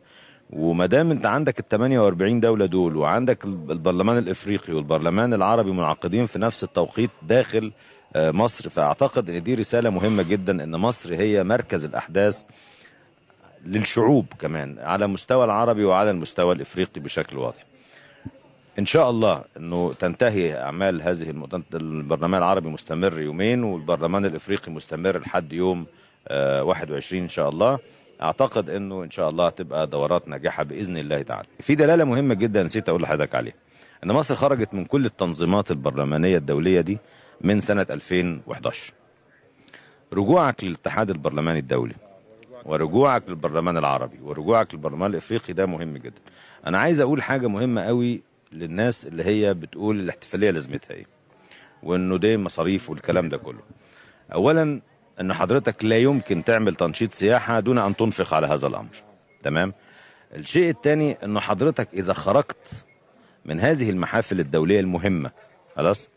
وما دام انت عندك ال 48 دوله دول وعندك البرلمان الافريقي والبرلمان العربي منعقدين في نفس التوقيت داخل مصر فاعتقد ان دي رساله مهمه جدا ان مصر هي مركز الاحداث للشعوب كمان على مستوى العربي وعلى المستوى الافريقي بشكل واضح ان شاء الله انه تنتهي اعمال هذه البرلمان العربي مستمر يومين والبرلمان الافريقي مستمر لحد يوم 21 آه، ان شاء الله اعتقد انه ان شاء الله هتبقى دورات ناجحه باذن الله تعالى في دلاله مهمه جدا نسيت اقول لحضرتك عليها ان مصر خرجت من كل التنظيمات البرلمانيه الدوليه دي من سنة 2011 رجوعك للاتحاد البرلماني الدولي ورجوعك للبرلمان العربي ورجوعك للبرلمان الافريقي ده مهم جدا انا عايز اقول حاجه مهمه قوي للناس اللي هي بتقول الاحتفاليه لازمتها ايه وانه ده مصاريف والكلام ده كله اولا ان حضرتك لا يمكن تعمل تنشيط سياحه دون ان تنفق على هذا الامر تمام الشيء الثاني انه حضرتك اذا خرجت من هذه المحافل الدوليه المهمه خلاص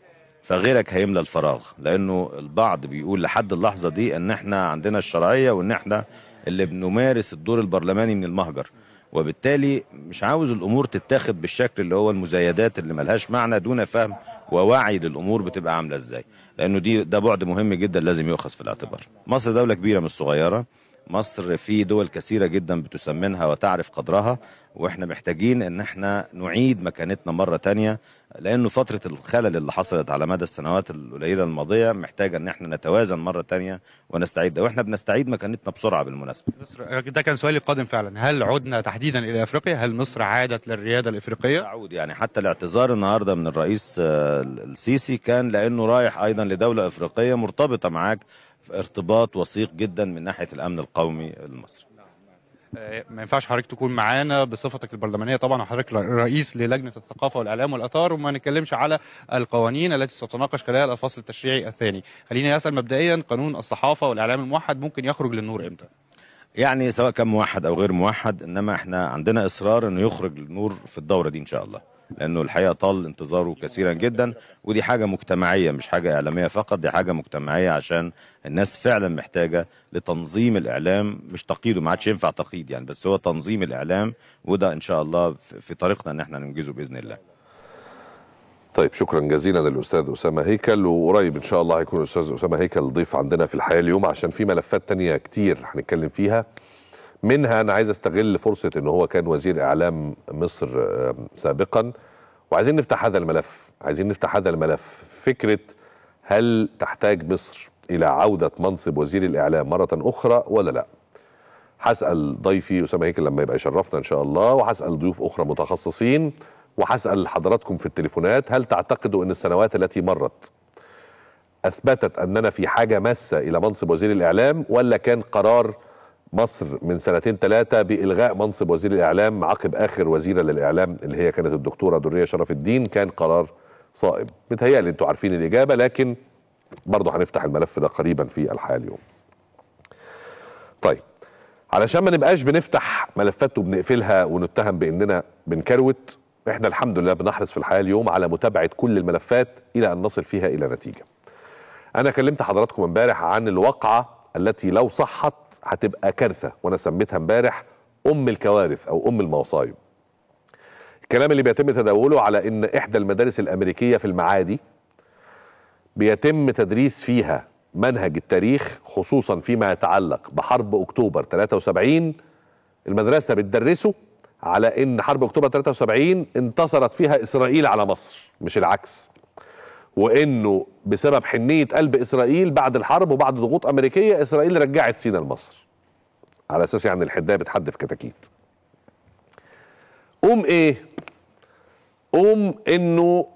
فغيرك هيملى الفراغ لانه البعض بيقول لحد اللحظه دي ان احنا عندنا الشرعيه وان احنا اللي بنمارس الدور البرلماني من المهجر وبالتالي مش عاوز الامور تتاخد بالشكل اللي هو المزايدات اللي ملهاش معنى دون فهم ووعي للامور بتبقى عامله ازاي لانه دي ده بعد مهم جدا لازم يؤخذ في الاعتبار مصر دوله كبيره مش صغيره مصر في دول كثيرة جدا بتسمنها وتعرف قدرها واحنا محتاجين ان احنا نعيد مكانتنا مرة تانية لانه فترة الخلل اللي حصلت على مدى السنوات القليلة الماضية محتاجة ان احنا نتوازن مرة تانية ونستعيد ده واحنا بنستعيد مكانتنا بسرعة بالمناسبة مصر ده كان سؤالي القادم فعلا هل عدنا تحديدا الى افريقيا هل مصر عادت للريادة الافريقية تعود يعني حتى الاعتذار النهاردة من الرئيس آه، السيسي كان لانه رايح ايضا لدولة افريقية مرتبطة معاك ارتباط وثيق جدا من ناحيه الامن القومي المصري آه، ما ينفعش حضرتك تكون معانا بصفتك البرلمانيه طبعا وحضرتك رئيس للجنه الثقافه والاعلام والاثار وما نتكلمش على القوانين التي ستناقش خلال الفصل التشريعي الثاني خليني اسال مبدئيا قانون الصحافه والاعلام الموحد ممكن يخرج للنور امتى يعني سواء كان موحد او غير موحد انما احنا عندنا اصرار انه يخرج للنور في الدوره دي ان شاء الله لانه الحقيقه طال انتظاره كثيرا جدا ودي حاجه مجتمعيه مش حاجه اعلاميه فقط دي حاجه مجتمعيه عشان الناس فعلا محتاجه لتنظيم الاعلام مش تقييده ما عادش ينفع تقييد يعني بس هو تنظيم الاعلام وده ان شاء الله في طريقنا ان احنا ننجزه باذن الله. طيب شكرا جزيلا للاستاذ اسامه هيكل وقريب ان شاء الله هيكون الاستاذ اسامه هيكل ضيف عندنا في الحياه اليوم عشان في ملفات تانية كتير هنتكلم فيها منها انا عايز استغل فرصه ان هو كان وزير اعلام مصر سابقا وعايزين نفتح هذا الملف عايزين نفتح هذا الملف فكره هل تحتاج مصر الى عوده منصب وزير الاعلام مره اخرى ولا لا هسال ضيفي اسامه هيكل لما يبقى يشرفنا ان شاء الله وهسال ضيوف اخرى متخصصين وهسال حضراتكم في التليفونات هل تعتقدوا ان السنوات التي مرت اثبتت اننا في حاجه ماسه الى منصب وزير الاعلام ولا كان قرار مصر من سنتين ثلاثة بإلغاء منصب وزير الإعلام عقب آخر وزيرة للإعلام اللي هي كانت الدكتورة درية شرف الدين كان قرار صائب متهيألي أنتوا عارفين الإجابة لكن برضه هنفتح الملف ده قريبا في الحياة اليوم طيب علشان ما نبقاش بنفتح ملفات وبنقفلها ونتهم بأننا بنكروت احنا الحمد لله بنحرص في الحياة اليوم على متابعة كل الملفات إلى أن نصل فيها إلى نتيجة أنا كلمت حضراتكم امبارح عن الواقعة التي لو صحت هتبقى كارثه وانا سميتها امبارح ام الكوارث او ام المصايب الكلام اللي بيتم تداوله على ان احدى المدارس الامريكيه في المعادي بيتم تدريس فيها منهج التاريخ خصوصا فيما يتعلق بحرب اكتوبر 73 المدرسه بتدرسه على ان حرب اكتوبر 73 انتصرت فيها اسرائيل على مصر مش العكس وانه بسبب حنيه قلب اسرائيل بعد الحرب وبعد ضغوط امريكيه اسرائيل رجعت سينا لمصر على اساس يعني الحدايه بتحدف كتاكيت قوم ايه قوم انه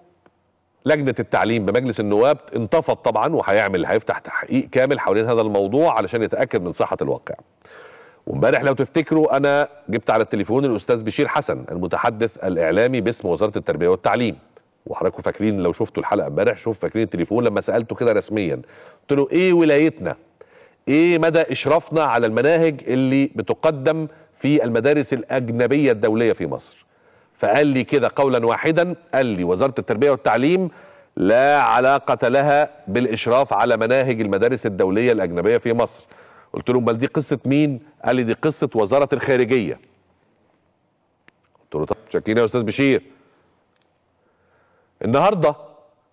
لجنه التعليم بمجلس النواب انتفض طبعا وهيعمل هيفتح تحقيق كامل حوالين هذا الموضوع علشان يتاكد من صحه الواقع وامبارح لو تفتكروا انا جبت على التليفون الاستاذ بشير حسن المتحدث الاعلامي باسم وزاره التربيه والتعليم وحضراتكم فاكرين لو شفتوا الحلقه امبارح شوف فاكرين التليفون لما سالته كده رسميا قلت له ايه ولايتنا ايه مدى اشرافنا على المناهج اللي بتقدم في المدارس الاجنبيه الدوليه في مصر فقال لي كده قولا واحدا قال لي وزاره التربيه والتعليم لا علاقه لها بالاشراف على مناهج المدارس الدوليه الاجنبيه في مصر قلت له امال دي قصه مين قال لي دي قصه وزاره الخارجيه قلت له طب شاكرين يا استاذ بشير النهارده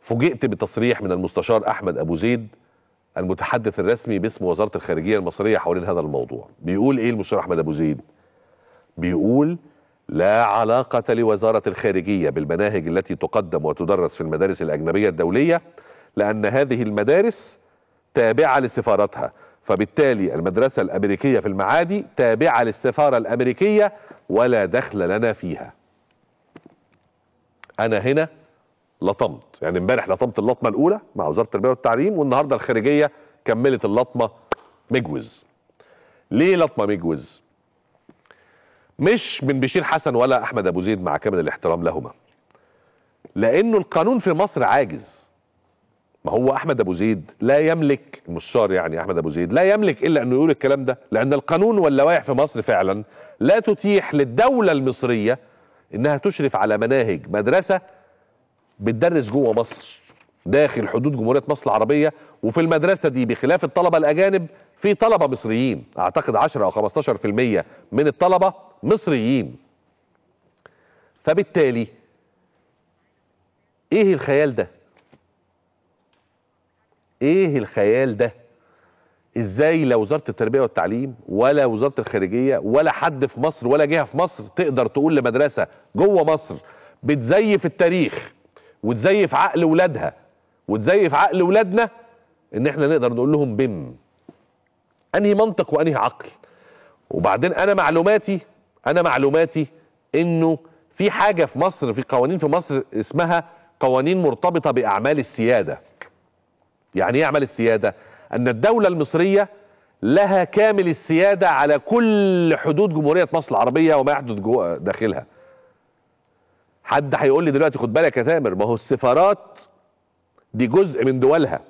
فوجئت بتصريح من المستشار احمد ابو زيد المتحدث الرسمي باسم وزاره الخارجيه المصريه حوالين هذا الموضوع بيقول ايه المستشار احمد ابو زيد بيقول لا علاقة لوزارة الخارجية بالمناهج التي تقدم وتدرس في المدارس الأجنبية الدولية لأن هذه المدارس تابعة لسفارتها فبالتالي المدرسة الأمريكية في المعادي تابعة للسفارة الأمريكية ولا دخل لنا فيها أنا هنا لطمت يعني امبارح لطمت اللطمه الاولى مع وزاره التربيه والتعليم والنهارده الخارجيه كملت اللطمه مجوز ليه لطمه مجوز مش من بشير حسن ولا احمد ابو زيد مع كامل الاحترام لهما لانه القانون في مصر عاجز ما هو احمد ابو زيد لا يملك مشار يعني احمد ابو زيد لا يملك الا انه يقول الكلام ده لان القانون واللوائح في مصر فعلا لا تتيح للدوله المصريه انها تشرف على مناهج مدرسه بتدرس جوه مصر داخل حدود جمهوريه مصر العربيه وفي المدرسه دي بخلاف الطلبه الاجانب في طلبه مصريين اعتقد 10 او 15% من الطلبه مصريين فبالتالي ايه الخيال ده ايه الخيال ده ازاي لا وزاره التربيه والتعليم ولا وزاره الخارجيه ولا حد في مصر ولا جهه في مصر تقدر تقول لمدرسه جوه مصر بتزيف التاريخ وتزيف عقل ولادها وتزيف عقل ولادنا ان احنا نقدر نقول لهم بم انهي منطق وانهي عقل وبعدين انا معلوماتي انا معلوماتي انه في حاجه في مصر في قوانين في مصر اسمها قوانين مرتبطه باعمال السياده يعني ايه اعمال السياده ان الدوله المصريه لها كامل السياده على كل حدود جمهوريه مصر العربيه وما يحدث داخلها حد هيقول لي دلوقتي خد بالك يا تامر ما هو السفارات دي جزء من دولها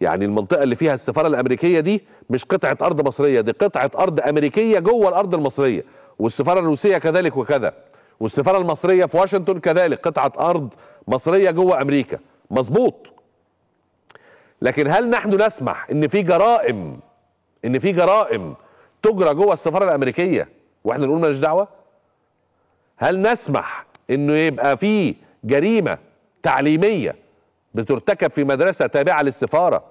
يعني المنطقة اللي فيها السفارة الأمريكية دي مش قطعة أرض مصرية دي قطعة أرض أمريكية جوه الأرض المصرية والسفارة الروسية كذلك وكذا والسفارة المصرية في واشنطن كذلك قطعة أرض مصرية جوه أمريكا مظبوط لكن هل نحن نسمح إن في جرائم إن في جرائم تجرى جوه السفارة الأمريكية وإحنا نقول ماليش دعوة؟ هل نسمح انه يبقى في جريمه تعليميه بترتكب في مدرسه تابعه للسفاره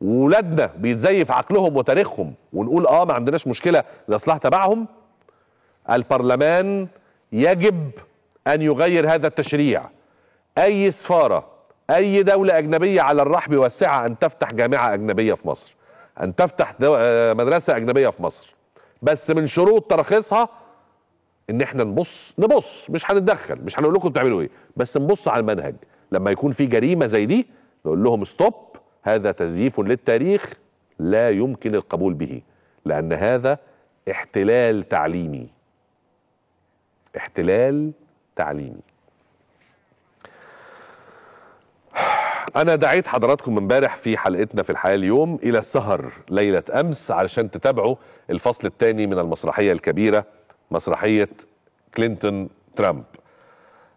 وولادنا بيتزيف عقلهم وتاريخهم ونقول اه ما عندناش مشكله الاصلاح تبعهم البرلمان يجب ان يغير هذا التشريع اي سفاره اي دوله اجنبيه على الرحب واسعه ان تفتح جامعه اجنبيه في مصر ان تفتح آه، مدرسه اجنبيه في مصر بس من شروط ترخيصها ان احنا نبص نبص مش هنتدخل مش هنقول لكم بتعملوا ايه بس نبص على المنهج لما يكون في جريمه زي دي نقول لهم ستوب هذا تزييف للتاريخ لا يمكن القبول به لان هذا احتلال تعليمي احتلال تعليمي انا دعيت حضراتكم امبارح في حلقتنا في الحياه اليوم الى السهر ليله امس علشان تتابعوا الفصل الثاني من المسرحيه الكبيره مسرحيه كلينتون ترامب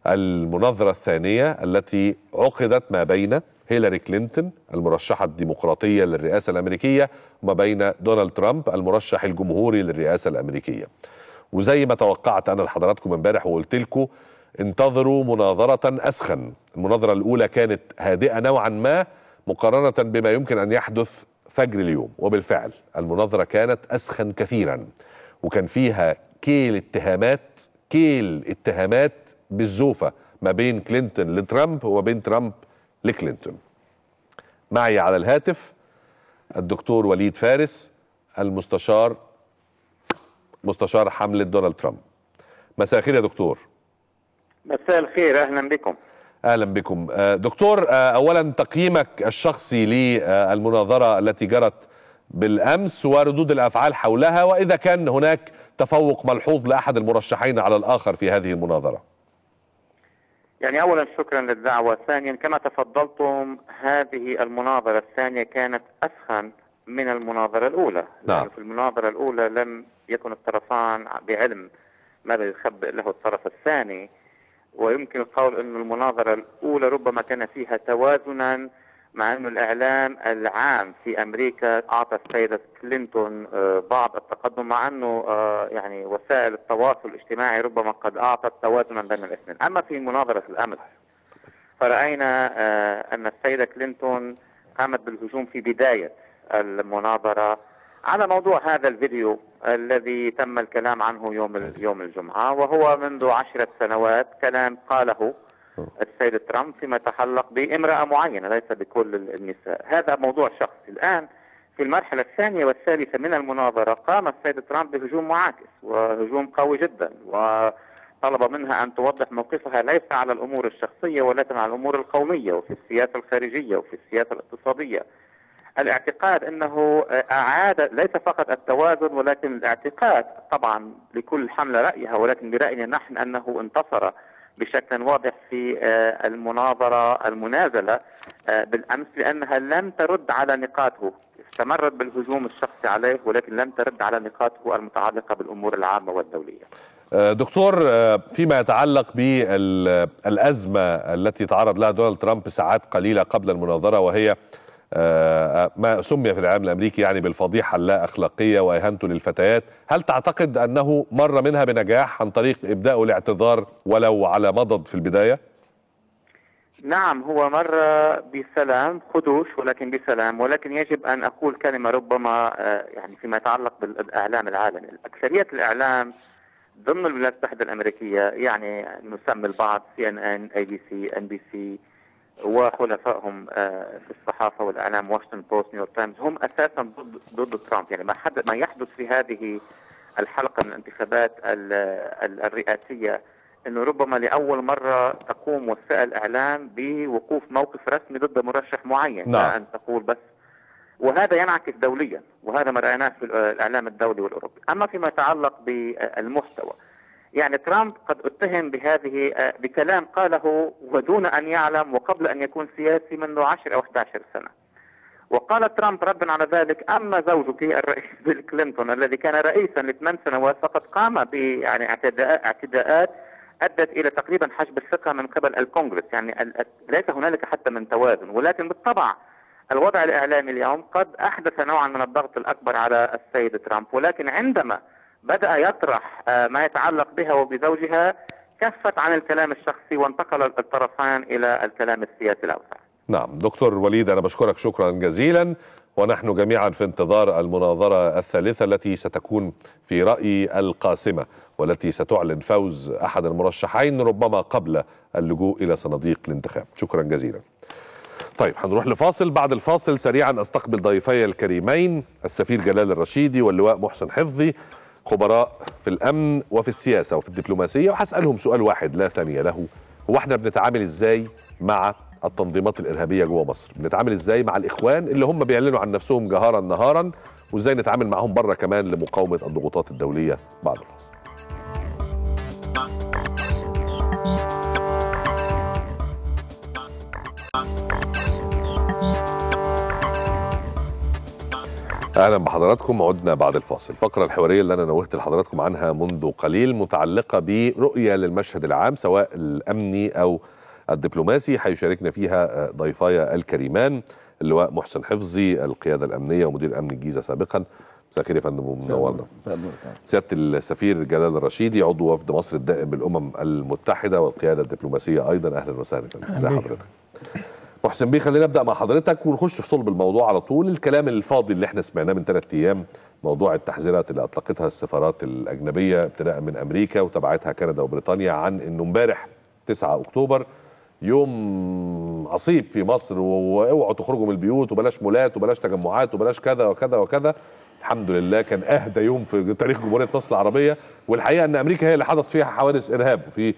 المناظره الثانيه التي عقدت ما بين هيلاري كلينتون المرشحه الديمقراطيه للرئاسه الامريكيه وما بين دونالد ترامب المرشح الجمهوري للرئاسه الامريكيه وزي ما توقعت انا لحضراتكم امبارح وقلت لكم انتظروا مناظره اسخن المناظره الاولى كانت هادئه نوعا ما مقارنه بما يمكن ان يحدث فجر اليوم وبالفعل المناظره كانت اسخن كثيرا وكان فيها كيل اتهامات كيل اتهامات بالزوفة ما بين كلينتون لترامب وبين ترامب لكلينتون معي على الهاتف الدكتور وليد فارس المستشار مستشار حملة دونالد ترامب مساء الخير يا دكتور مساء الخير أهلا بكم اهلا بكم آه، دكتور آه، اولا تقييمك الشخصي للمناظره التي جرت بالامس وردود الافعال حولها واذا كان هناك تفوق ملحوظ لأحد المرشحين على الآخر في هذه المناظرة يعني أولا شكرا للدعوة ثانيا كما تفضلتم هذه المناظرة الثانية كانت أسخن من المناظرة الأولى نعم. في المناظرة الأولى لم يكن الطرفان بعلم ماذا يخبئ له الطرف الثاني ويمكن القول أن المناظرة الأولى ربما كان فيها توازنا مع أن الإعلام العام في أمريكا أعطى السيدة كلينتون آه، بعض التقدم مع أنه آه، يعني وسائل التواصل الاجتماعي ربما قد أعطت توازنا بين الاثنين أما في مناظرة الأمس فرأينا آه، أن السيدة كلينتون قامت بالهجوم في بداية المناظرة على موضوع هذا الفيديو الذي تم الكلام عنه يوم يوم الجمعة وهو منذ عشرة سنوات كلام قاله السيد ترامب فيما يتعلق بامرأة معينة ليس بكل النساء هذا موضوع شخصي الآن في المرحلة الثانية والثالثة من المناظرة قام السيد ترامب بهجوم معاكس وهجوم قوي جدا وطلب منها أن توضح موقفها ليس على الأمور الشخصية ولكن على الأمور القومية وفي السياسة الخارجية وفي السياسة الاقتصادية الاعتقاد انه اعاد ليس فقط التوازن ولكن الاعتقاد طبعا لكل حمله رايها ولكن براينا نحن انه انتصر بشكل واضح في آه، المناظره المنازله آه، بالامس لانها لم ترد على نقاطه استمرت بالهجوم الشخصي عليه ولكن لم ترد على نقاطه المتعلقه بالامور العامه والدوليه. آه، دكتور فيما يتعلق بالازمه التي تعرض لها دونالد ترامب ساعات قليله قبل المناظره وهي آه، آه، ما سمي في الإعلام الأمريكي يعني بالفضيحة اللا أخلاقية وإهانته للفتيات هل تعتقد أنه مر منها بنجاح عن طريق إبداءه الاعتذار ولو على مضض في البداية؟ نعم هو مر بسلام خدوش ولكن بسلام ولكن يجب أن أقول كلمة ربما آه، يعني فيما يتعلق بالإعلام العالمي أكثرية الإعلام ضمن الولايات المتحدة الأمريكية يعني نسمي البعض سي ان ان اي بي سي ان بي سي وحلفائهم آه، في الصحافه والاعلام واشنطن بوست نيويورك تايمز هم اساسا ضد ضد ترامب يعني ما حدث ما يحدث في هذه الحلقه من الانتخابات الرئاسيه انه ربما لاول مره تقوم وسائل الاعلام بوقوف موقف رسمي ضد مرشح معين نعم. لا ان تقول بس وهذا ينعكس دوليا وهذا ما رايناه في الاعلام الدولي والاوروبي اما فيما يتعلق بالمحتوى يعني ترامب قد اتهم بهذه آه، بكلام قاله ودون أن يعلم وقبل أن يكون سياسي منذ 10 أو 11 سنة وقال ترامب ردا على ذلك أما زوجتي الرئيس بيل كلينتون الذي كان رئيسا لثمان سنوات فقد قام ب يعني اعتداءات ادت الى تقريبا حجب الثقه من قبل الكونغرس يعني ليس هنالك حتى من توازن ولكن بالطبع الوضع الاعلامي اليوم قد احدث نوعا من الضغط الاكبر على السيد ترامب ولكن عندما بدأ يطرح آه، ما يتعلق بها وبزوجها كفت عن الكلام الشخصي وانتقل الطرفان إلى الكلام السياسي الأوسع نعم دكتور وليد أنا بشكرك شكرا جزيلا ونحن جميعا في انتظار المناظرة الثالثة التي ستكون في رأيي القاسمة والتي ستعلن فوز أحد المرشحين ربما قبل اللجوء إلى صناديق الانتخاب شكرا جزيلا طيب هنروح لفاصل بعد الفاصل سريعا استقبل ضيفي الكريمين السفير جلال الرشيدي واللواء محسن حفظي خبراء في الامن وفي السياسه وفي الدبلوماسيه وهسالهم سؤال واحد لا ثانيه له هو احنا بنتعامل ازاي مع التنظيمات الارهابيه جوه مصر بنتعامل ازاي مع الاخوان اللي هم بيعلنوا عن نفسهم جهارا نهارا وازاي نتعامل معهم بره كمان لمقاومه الضغوطات الدوليه بعد الفاصل اهلا بحضراتكم عدنا بعد الفاصل الفقره الحواريه اللي انا نوهت لحضراتكم عنها منذ قليل متعلقه برؤيه للمشهد العام سواء الامني او الدبلوماسي حيشاركنا فيها آه، ضيفايا الكريمان اللواء محسن حفظي القياده الامنيه ومدير امن الجيزه سابقا مساء الخير يا فندم ومنورنا سياده السفير جلال الرشيدي عضو وفد مصر الدائم بالامم المتحده والقياده الدبلوماسيه ايضا اهلا وسهلا ازي حضرتك محسن بيه خلينا نبدا مع حضرتك ونخش في صلب الموضوع على طول الكلام الفاضي اللي احنا سمعناه من ثلاث ايام موضوع التحذيرات اللي اطلقتها السفارات الاجنبيه ابتداء من امريكا وتبعتها كندا وبريطانيا عن انه امبارح 9 اكتوبر يوم عصيب في مصر واوعوا تخرجوا من البيوت وبلاش مولات وبلاش تجمعات وبلاش كذا وكذا وكذا الحمد لله كان اهدى يوم في تاريخ جمهوريه مصر العربيه والحقيقه ان امريكا هي اللي حدث فيها حوادث ارهاب في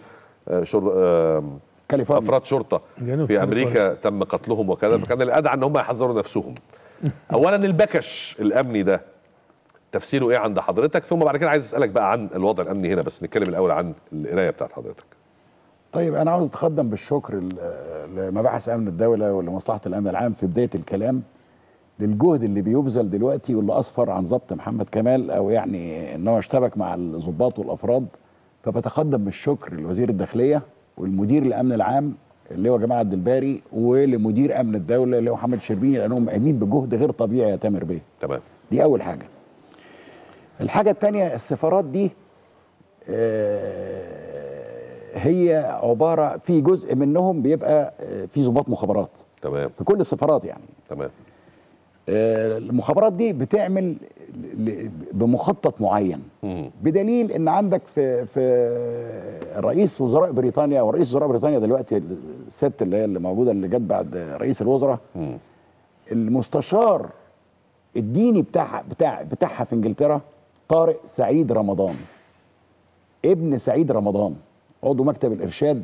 آه، شر آه، كاليفورنيا افراد شرطه في امريكا تم قتلهم وكذا فكان الادعى ان هم يحذروا نفسهم اولا البكش الامني ده تفسيره ايه عند حضرتك ثم بعد كده عايز اسالك بقى عن الوضع الامني هنا بس نتكلم الاول عن القرايه بتاعت حضرتك طيب انا عاوز اتقدم بالشكر لمباحث امن الدوله ولمصلحه الامن العام في بدايه الكلام للجهد اللي بيبذل دلوقتي واللي اسفر عن ضبط محمد كمال او يعني ان هو اشتبك مع الضباط والافراد فبتقدم بالشكر لوزير الداخليه والمدير الامن العام اللي هو جمال عبد الباري ولمدير امن الدوله اللي هو محمد شربيني لانهم قايمين بجهد غير طبيعي يا تامر بيه تمام دي اول حاجه الحاجه الثانيه السفارات دي آه، هي عباره في جزء منهم بيبقى آه، في ضباط مخابرات تمام في كل السفارات يعني تمام المخابرات دي بتعمل بمخطط معين بدليل ان عندك في في رئيس وزراء بريطانيا او رئيس وزراء بريطانيا دلوقتي الست اللي هي اللي موجوده اللي جت بعد رئيس الوزراء المستشار الديني بتاعها بتاع بتاعها في انجلترا طارق سعيد رمضان ابن سعيد رمضان عضو مكتب الارشاد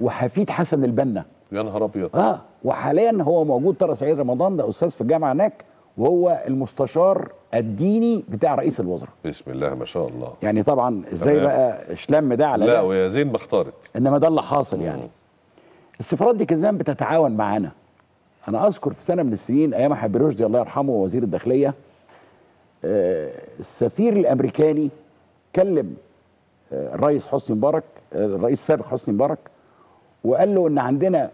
وحفيد حسن البنا يا نهار ابيض اه وحاليا هو موجود ترى سعيد رمضان ده استاذ في الجامعه هناك وهو المستشار الديني بتاع رئيس الوزراء بسم الله ما شاء الله يعني طبعا ازاي بقى اشلم ده على لا ويا زين ما اختارت انما ده اللي حاصل يعني السفارات دي كمان بتتعاون معانا انا اذكر في سنه من السنين ايام حبيب رشدي الله يرحمه وزير الداخليه آه، السفير الامريكاني كلم آه، الرئيس حسني مبارك آه، الرئيس السابق حسني مبارك وقال له ان عندنا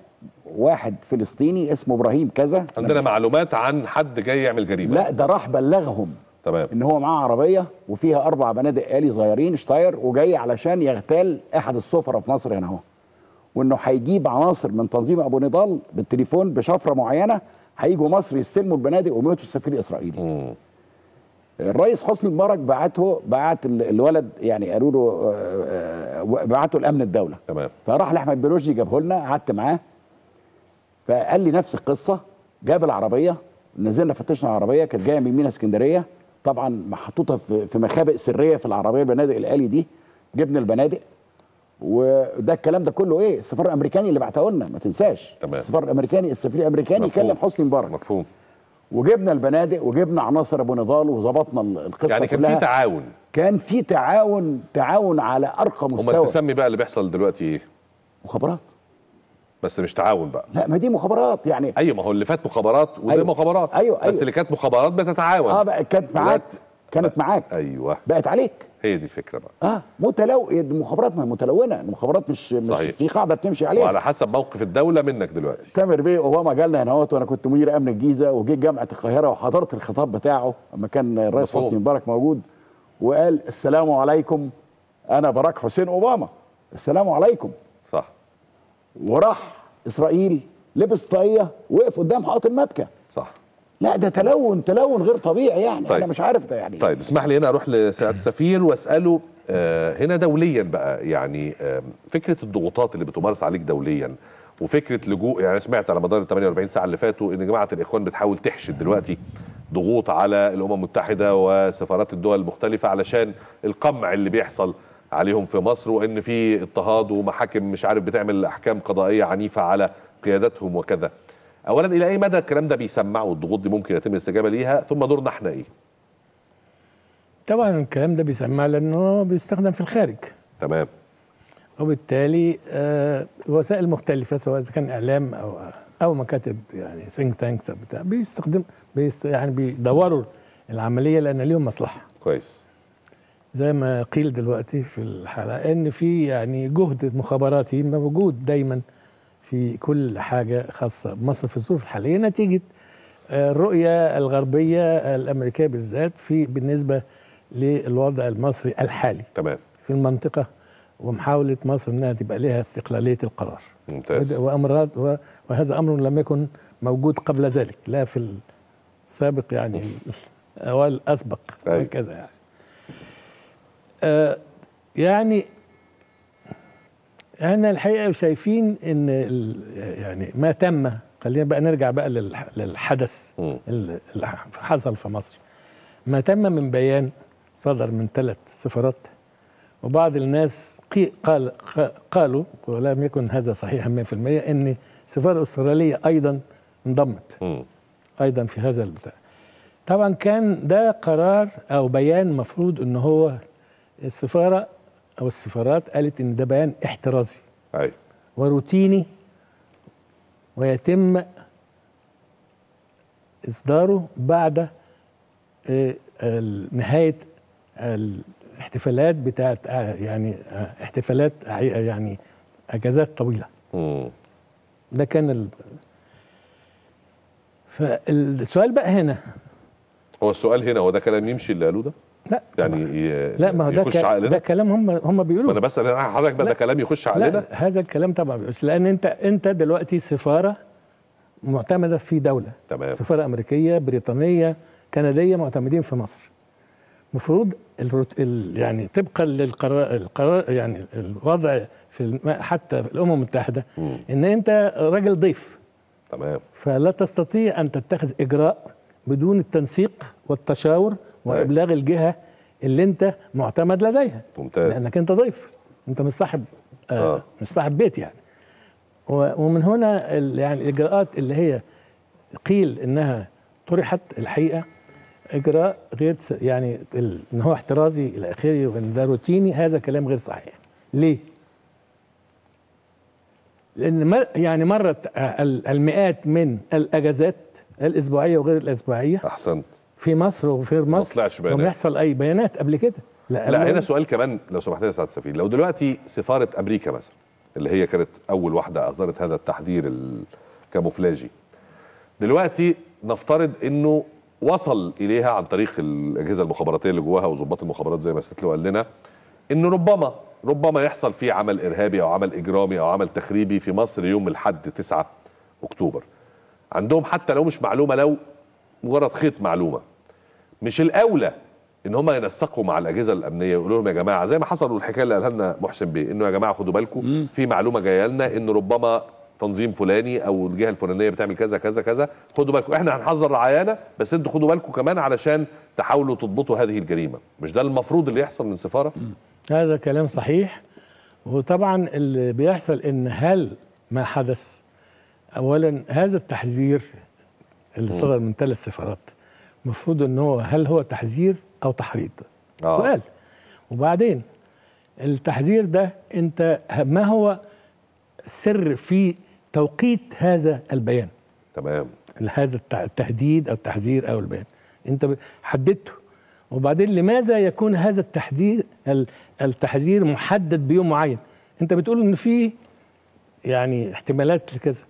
واحد فلسطيني اسمه ابراهيم كذا عندنا معلومات عن حد جاي يعمل جريمه لا ده راح بلغهم تمام ان هو معاه عربيه وفيها اربع بنادق الي صغيرين شتاير وجاي علشان يغتال احد السفراء في مصر هنا اهو وانه هيجيب عناصر من تنظيم ابو نضال بالتليفون بشفره معينه هيجوا مصر يستلموا البنادق ويموتوا السفير الاسرائيلي الرئيس حسني مبارك بعته بعت الولد يعني قالوا له آه، آه، آه، بعته لامن الدوله تمام فراح لاحمد بلوجي جابه لنا قعدت معاه فقال لي نفس القصه جاب العربيه نزلنا فتشنا العربيه كانت جايه من مينا اسكندريه طبعا محطوطه في مخابئ سريه في العربيه البنادق الالي دي جبنا البنادق وده الكلام ده كله ايه السفاره الامريكاني اللي بعته لنا ما تنساش تمام السفاره الامريكاني السفير الامريكاني كلم حسني مبارك مفهوم وجبنا البنادق وجبنا عناصر ابو نضال وظبطنا القصه يعني كان في تعاون كان في تعاون تعاون على ارقى مستوى امال تسمي بقى اللي بيحصل دلوقتي ايه؟ مخابرات بس مش تعاون بقى لا ما دي مخابرات يعني ايوه ما هو اللي فات مخابرات ودي أيوة مخابرات أيوة, ايوه بس اللي كانت مخابرات بتتعاون اه بقى كانت معاك كانت معاك ايوه بقت عليك هي دي الفكره بقى اه متلو المخابرات متلونه المخابرات مش مش صحيح. في قاعده بتمشي عليها وعلى حسب موقف الدوله منك دلوقتي تامر بيه اوباما جالنا هنا وانا كنت مدير امن الجيزه وجيت جامعه القاهره وحضرت الخطاب بتاعه اما كان الرئيس حسني مبارك موجود وقال السلام عليكم انا باراك حسين اوباما السلام عليكم صح وراح اسرائيل لبس طاقيه وقف قدام حائط المبكى صح لا ده تلون تلون غير طبيعي يعني طيب. انا مش عارف ده يعني طيب اسمح لي هنا اروح لسعاده السفير واساله آه، هنا دوليا بقى يعني آه، فكره الضغوطات اللي بتمارس عليك دوليا وفكره لجوء يعني سمعت على مدار ال 48 ساعه اللي فاتوا ان جماعه الاخوان بتحاول تحشد دلوقتي ضغوط على الامم المتحده وسفارات الدول المختلفه علشان القمع اللي بيحصل عليهم في مصر وان في اضطهاد ومحاكم مش عارف بتعمل احكام قضائيه عنيفه على قيادتهم وكذا اولا الى اي مدى الكلام ده بيسمعه الضغوط دي ممكن يتم الاستجابه ليها ثم دورنا احنا ايه طبعا الكلام ده بيسمع لانه بيستخدم في الخارج تمام وبالتالي آه وسائل مختلفه سواء كان اعلام او او مكاتب يعني ثينك تانكس بتاع بيستخدم بيست يعني بيدوروا العمليه لان ليهم مصلحه كويس زي ما قيل دلوقتي في الحلقه ان في يعني جهد مخابراتي موجود دايما في كل حاجة خاصة بمصر في الظروف الحالية نتيجة آه، الرؤية الغربية الأمريكية بالذات في بالنسبة للوضع المصري الحالي تمام في المنطقة ومحاولة مصر أنها تبقى لها استقلالية القرار ممتاز وأمرات وهذا أمر لم يكن موجود قبل ذلك لا في السابق يعني أول الأسبق أيوة. هكذا يعني آه يعني احنا الحقيقه شايفين ان يعني ما تم خلينا بقى نرجع بقى للحدث اللي حصل في مصر ما تم من بيان صدر من ثلاث سفارات وبعض الناس قال قالوا ولم يكن هذا صحيحا 100% ان السفاره الاستراليه ايضا انضمت ايضا في هذا البتاع طبعا كان ده قرار او بيان مفروض ان هو السفاره او السفارات قالت ان ده بيان احترازي أي. وروتيني ويتم اصداره بعد آه، نهايه الاحتفالات بتاعت آه، يعني آه، احتفالات يعني اجازات طويله امم ده كان ال... فالسؤال بقى هنا هو السؤال هنا هو ده كلام يمشي اللي قالوه ده لا يعني لا ما هو ده, ك... ده كلام هم هم بيقولوا انا بسال حضرتك بقى ده كلام يخش علينا هذا الكلام طبعا بيقولش لان انت انت دلوقتي سفاره معتمده في دوله تمام سفاره امريكيه بريطانيه كنديه معتمدين في مصر المفروض الروت... ال... يعني طبقا للقرار القرار يعني الوضع في الم... حتى في الامم المتحده م. ان انت راجل ضيف تمام فلا تستطيع ان تتخذ اجراء بدون التنسيق والتشاور طيب. وابلاغ الجهه اللي انت معتمد لديها ممتاز لانك انت ضيف انت مش صاحب آه. آه. مش صاحب بيت يعني ومن هنا يعني الاجراءات اللي هي قيل انها طرحت الحقيقه اجراء غير يعني ان هو احترازي الى اخره وان ده روتيني هذا كلام غير صحيح ليه؟ لان مر يعني مرت المئات من الاجازات الاسبوعيه وغير الاسبوعيه احسنت في مصر وفي مصر ما طلعش بيانات لم يحصل اي بيانات قبل كده لا, لا هنا سؤال كمان لو سمحت يا سعاده السفير لو دلوقتي سفاره امريكا مثلا اللي هي كانت اول واحده اصدرت هذا التحذير الكاموفلاجي دلوقتي نفترض انه وصل اليها عن طريق الاجهزه المخابراتيه اللي جواها وظباط المخابرات زي ما ستلو قال لنا انه ربما ربما يحصل في عمل ارهابي او عمل اجرامي او عمل تخريبي في مصر يوم الاحد 9 اكتوبر عندهم حتى لو مش معلومه لو مجرد خيط معلومه مش الاولى ان هم ينسقوا مع الاجهزه الامنيه ويقولوا لهم يا جماعه زي ما حصل والحكايه اللي قالها لنا محسن بيه انه يا جماعه خدوا بالكم في معلومه جايه لنا ان ربما تنظيم فلاني او الجهه الفلانيه بتعمل كذا كذا كذا خدوا بالكم احنا هنحذر رعايانا بس انتوا خدوا بالكم كمان علشان تحاولوا تضبطوا هذه الجريمه مش ده المفروض اللي يحصل من سفاره هذا كلام صحيح وطبعا اللي بيحصل ان هل ما حدث اولا هذا التحذير اللي صدر من ثلاث سفارات المفروض ان هو هل هو تحذير او تحريض آه. سؤال وبعدين التحذير ده انت ما هو سر في توقيت هذا البيان تمام هذا التهديد او التحذير او البيان انت حددته وبعدين لماذا يكون هذا التحذير التحذير محدد بيوم معين انت بتقول ان في يعني احتمالات لكذا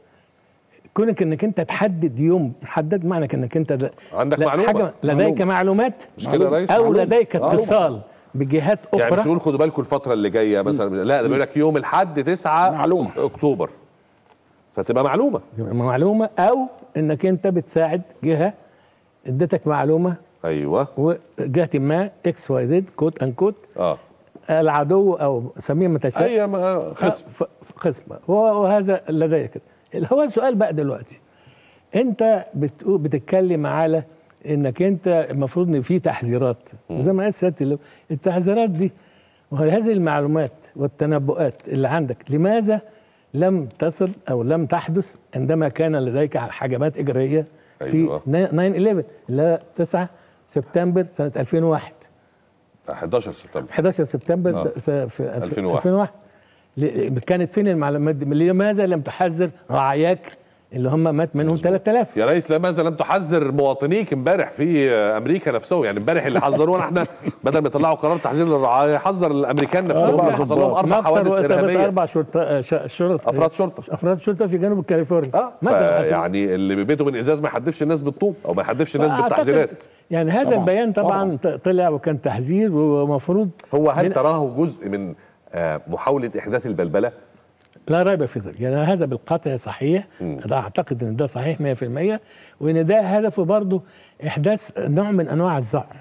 كونك انك انت تحدد يوم تحدد معنى انك انت عندك معلومه حاجة لديك معلومات مش كده يا ريس او لديك اتصال بجهات اخرى يعني مش نقول خدوا بالكم الفتره اللي جايه مثلا لا ده بيقول لك يوم الاحد 9 اكتوبر فتبقى معلومه تبقى معلومه او انك انت بتساعد جهه ادتك معلومه ايوه وجهه ما اكس واي زد كوت ان كوت اه العدو او سميه ما تشاء اي خصم خصم وهذا لديك كده هو السؤال بقى دلوقتي انت بتتكلم على انك انت المفروض ان في تحذيرات زي ما قال سياده التحذيرات دي وهذه المعلومات والتنبؤات اللي عندك لماذا لم تصل او لم تحدث عندما كان لديك حجمات اجرائيه في 9/11 أيوة. لا 9 سبتمبر سنه 2001 11 سبتمبر 11 سبتمبر نعم. في 2001 2001 كانت فين المعلومات دي لماذا لم تحذر رعاياك اللي هم مات منهم 3000 يا ريس لماذا لم تحذر مواطنيك امبارح في امريكا نفسه يعني امبارح اللي حذرونا احنا بدل ما يطلعوا قرار تحذير للرعايه حذر الامريكان نفسهم حصل لهم اربع يعني حوادث ارهابيه اربع شرطه آه، شرطه افراد شرطه افراد شرطه في جنوب كاليفورنيا اه مثلا يعني اللي ببيته من ازاز ما يحدفش الناس بالطوب او ما يحدفش الناس بالتحذيرات يعني هذا طبعًا البيان طبعا, طبعًا طلع وكان تحذير ومفروض هو هل تراه جزء من محاوله احداث البلبله لا ريب في ذلك يعني هذا بالقطع صحيح أنا أعتقد أن ده صحيح 100% وأن ده هدفه برضه إحداث نوع من أنواع الذعر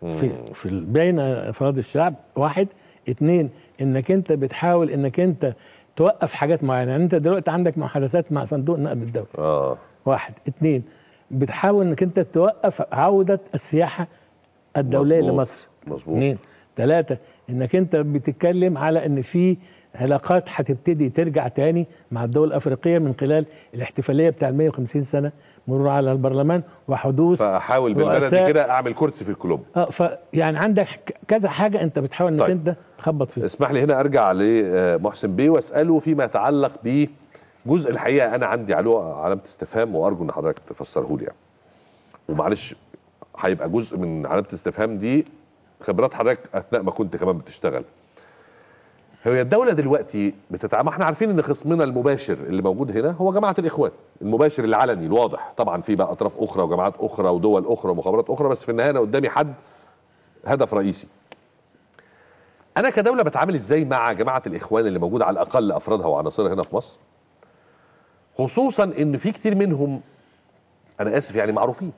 في, في بين أفراد الشعب واحد اثنين أنك أنت بتحاول أنك أنت توقف حاجات معينة يعني أنت دلوقتي عندك محادثات مع صندوق نقد الدولي آه. واحد اثنين بتحاول أنك أنت توقف عودة السياحة الدولية مزبوط. لمصر مظبوط اثنين ثلاثة انك انت بتتكلم على ان في علاقات هتبتدي ترجع تاني مع الدول الافريقيه من خلال الاحتفاليه بتاع 150 سنه مرور على البرلمان وحدوث فحاول بالبلدي كده اعمل كرسي في الكلوب اه فيعني عندك كذا حاجه انت بتحاول انك طيب. انت تخبط فيها اسمح لي هنا ارجع لمحسن آه، بيه واساله فيما يتعلق ب جزء الحقيقه انا عندي علامه استفهام وارجو ان حضرتك تفسره لي يعني. ومعلش هيبقى جزء من علامه الاستفهام دي خبرات حضرتك اثناء ما كنت كمان بتشتغل هي الدولة دلوقتي بتتعامل احنا عارفين ان خصمنا المباشر اللي موجود هنا هو جماعة الاخوان المباشر العلني الواضح طبعا في بقى اطراف اخرى وجماعات اخرى ودول اخرى ومخابرات اخرى بس في النهاية انا قدامي حد هدف رئيسي انا كدولة بتعامل ازاي مع جماعة الاخوان اللي موجودة على الاقل افرادها وعناصرها هنا في مصر خصوصا ان في كتير منهم انا اسف يعني معروفين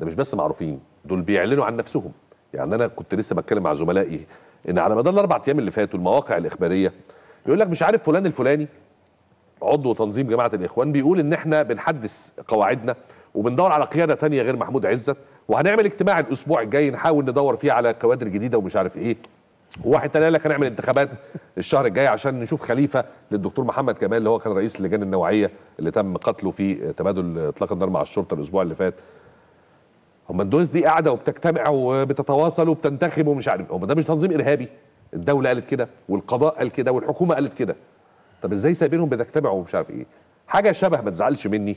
ده مش بس معروفين دول بيعلنوا عن نفسهم يعني انا كنت لسه بتكلم مع زملائي ان على مدار الاربع ايام اللي فاتوا المواقع الاخباريه يقول لك مش عارف فلان الفلاني عضو تنظيم جماعه الاخوان بيقول ان احنا بنحدث قواعدنا وبندور على قياده تانية غير محمود عزت وهنعمل اجتماع الاسبوع الجاي نحاول ندور فيه على كوادر جديده ومش عارف ايه وواحد تاني قال لك هنعمل انتخابات الشهر الجاي عشان نشوف خليفه للدكتور محمد كمال اللي هو كان رئيس اللجان النوعيه اللي تم قتله في تبادل اطلاق النار مع الشرطه الاسبوع اللي فات هم الدويس دي قاعده وبتجتمع وبتتواصل وبتنتخب ومش عارف إيه. هم ده مش تنظيم ارهابي الدوله قالت كده والقضاء قال كده والحكومه قالت كده طب ازاي سايبينهم بيجتمعوا ومش عارف ايه حاجه شبه ما تزعلش مني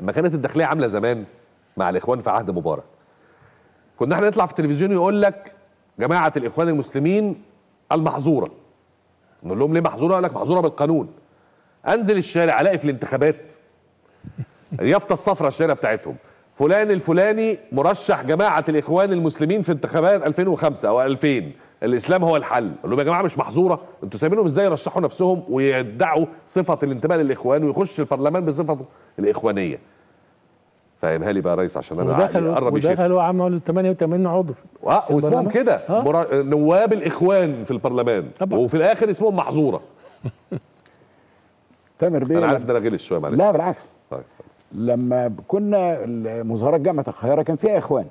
لما كانت الداخليه عامله زمان مع الاخوان في عهد مبارك كنا احنا نطلع في التلفزيون يقول لك جماعه الاخوان المسلمين المحظوره نقول لهم ليه محظوره يقول لك محظوره بالقانون انزل الشارع الاقي في الانتخابات اليافطه الصفراء الشارع بتاعتهم فلان الفلاني مرشح جماعه الاخوان المسلمين في انتخابات 2005 او 2000 الاسلام هو الحل قال لهم يا جماعه مش محظوره انتوا سايبينهم ازاي يرشحوا نفسهم ويدعوا صفه الانتماء للاخوان ويخش البرلمان بصفته الاخوانيه فاهمها لي بقى يا ريس عشان انا عارف قرب يشيل ودخلوا عملوا 88 عضو اه واسمهم كده آه. مرا... نواب الاخوان في البرلمان طبعا. وفي الاخر اسمهم محظوره تامر بيه انا عارف ان انا غلس شويه معلش لا بالعكس طيب لما كنا مظاهره جامعه القاهره كان فيها اخوان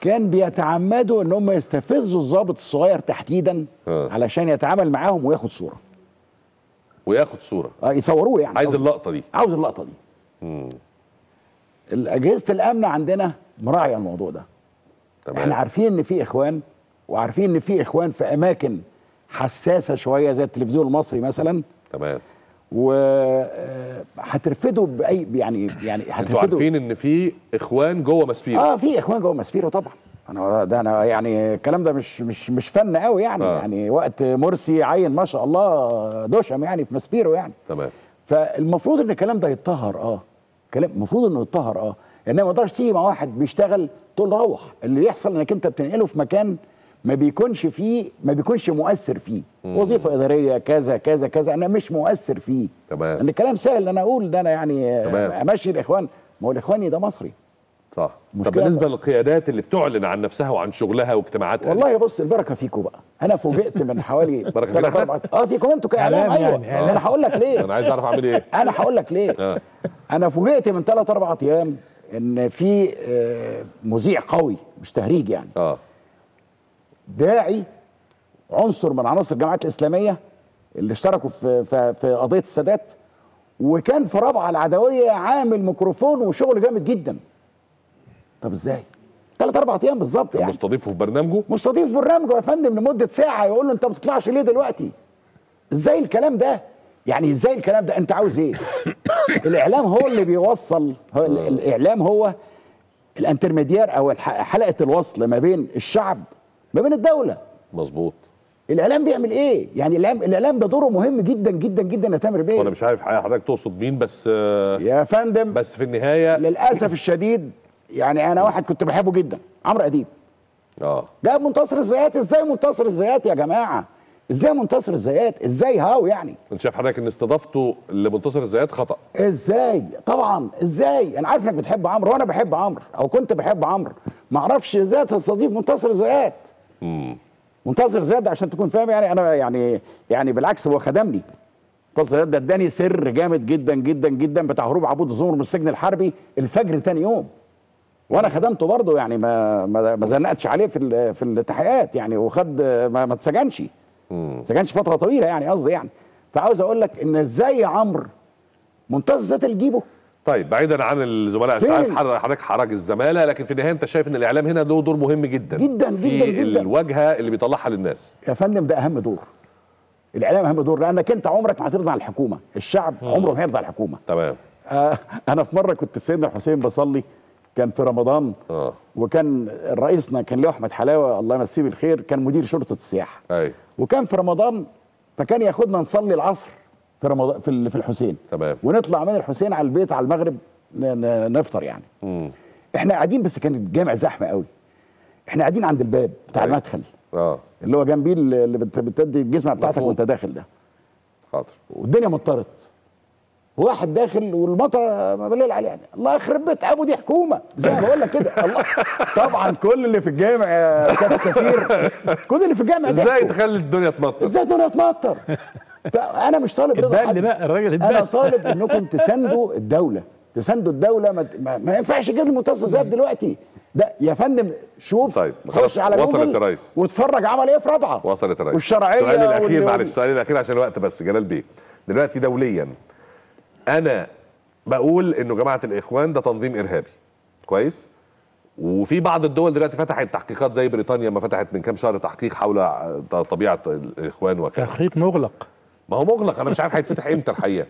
كان بيتعمدوا ان هم يستفزوا الضابط الصغير تحديدا ها. آه. علشان يتعامل معاهم وياخد صوره وياخد صوره اه يصوروه يعني عايز اللقطه دي عاوز اللقطه دي امم اجهزه الامن عندنا مراعيه الموضوع ده تمام. احنا عارفين ان في اخوان وعارفين ان في اخوان في اماكن حساسه شويه زي التلفزيون المصري مثلا تمام آه، هترفدوا باي يعني يعني انتوا عارفين ان في اخوان جوه ماسبيرو اه في اخوان جوه ماسبيرو طبعا انا ده انا يعني الكلام ده مش مش مش فن قوي يعني آه. يعني وقت مرسي عين ما شاء الله دوشم يعني في ماسبيرو يعني تمام فالمفروض ان الكلام ده يتطهر اه كلام المفروض انه يتطهر اه انما ما تقدرش تيجي مع واحد بيشتغل تقول روح اللي يحصل انك انت بتنقله في مكان ما بيكونش فيه ما بيكونش مؤثر فيه مم. وظيفه اداريه كذا كذا كذا انا مش مؤثر فيه تمام ان الكلام سهل انا اقول ده انا يعني تمام. آه، امشي الاخوان ما هو الاخواني ده مصري صح طب بالنسبه بقى. للقيادات اللي بتعلن عن نفسها وعن شغلها واجتماعاتها والله بص البركه فيكم بقى انا فوجئت من حوالي بركه اه فيكم انتوا كاعلام ايوه يعني. آه. انا هقول لك ليه انا عايز اعرف اعمل ايه انا هقول لك ليه آه. انا فوجئت من ثلاث اربع ايام ان في آه، مذيع قوي مش تهريج يعني آه. الداعي عنصر من عناصر الجماعات الاسلاميه اللي اشتركوا في في, في قضيه السادات وكان في رابعه العدويه عامل ميكروفون وشغل جامد جدا طب ازاي ثلاث اربع ايام بالظبط يعني مستضيفه في برنامجه مستضيفه في برنامجه يا فندم لمده ساعه يقول له انت ما بتطلعش ليه دلوقتي ازاي الكلام ده يعني ازاي الكلام ده انت عاوز ايه الاعلام هو اللي بيوصل هو الاعلام هو الانترميديار او حلقه الوصل ما بين الشعب ما بين الدوله مظبوط الاعلام بيعمل ايه يعني الاعلام الاعلام ده دوره مهم جدا جدا جدا يا تامر بيه وانا مش عارف حضرتك تقصد مين بس يا فندم بس في النهايه للاسف الشديد يعني انا واحد كنت بحبه جدا عمرو اديب اه جاب منتصر الزيات ازاي منتصر الزيات يا جماعه ازاي منتصر الزيات ازاي هاو يعني انت شايف حضرتك ان استضافته لمنتصر الزيات خطا ازاي طبعا ازاي انا عارف انك بتحب عمرو وانا بحب عمرو او كنت بحب عمرو ما اعرفش ازاي تستضيف منتصر الزيات منتظر زياد عشان تكون فاهم يعني انا يعني يعني بالعكس هو خدمني منتظر زياد ده اداني سر جامد جدا جدا جدا بتاع هروب عبود الزمر من السجن الحربي الفجر تاني يوم وانا خدمته برضه يعني ما ما, ما زنقتش عليه في في التحقيقات يعني وخد ما, ما اتسجنش ما اتسجنش فتره طويله يعني قصدي يعني فعاوز اقول لك ان ازاي يا عمرو منتظر زياد اللي تجيبه طيب بعيدا عن الزملاء مش عارف حضرتك حراج الزماله لكن في النهايه انت شايف ان الاعلام هنا له دور مهم جدا جدا في جدا في الواجهه اللي بيطلعها للناس يا فندم ده اهم دور الاعلام اهم دور لانك انت عمرك ما هترضى على الحكومه الشعب مم. عمره ما هيرضى على الحكومه تمام آه انا في مره كنت في سيدنا الحسين بصلي كان في رمضان آه. وكان رئيسنا كان له احمد حلاوه الله يمسيه بالخير كان مدير شرطه السياحه ايوه وكان في رمضان فكان ياخدنا نصلي العصر في رمضان في في الحسين تمام ونطلع من الحسين على البيت على المغرب نفطر يعني مم. احنا قاعدين بس كان الجامع زحمه قوي احنا قاعدين عند الباب بتاع أيه. المدخل اه اللي هو جنبيه اللي بتدي الجسمه بتاعتك وانت داخل ده حاضر والدنيا مطرت واحد داخل والمطر بالليل عليه يعني الله يخرب بيت ابو دي حكومه زي ما بقول لك كده الله طبعا كل اللي في الجامع يا كابتن سفير كل اللي في الجامع ازاي تخلي الدنيا تمطر ازاي الدنيا تمطر انا مش طالب رضا حد بقى الراجل انا طالب انكم تساندوا الدوله تساندوا الدوله ما, ما, ما ينفعش يجيب المتصل طيب. دلوقتي ده يا فندم شوف طيب خلاص على وصلت الريس واتفرج عمل ايه في رابعه وصلت الريس والشرعيه السؤال الاخير معلش السؤال الاخير عشان الوقت بس جلال بيه دلوقتي دوليا انا بقول انه جماعه الاخوان ده تنظيم ارهابي كويس وفي بعض الدول دلوقتي فتحت تحقيقات زي بريطانيا ما فتحت من كام شهر تحقيق حول طبيعه الاخوان وكذا تحقيق مغلق ما هو مغلق انا مش عارف هيتفتح امتى الحقيقه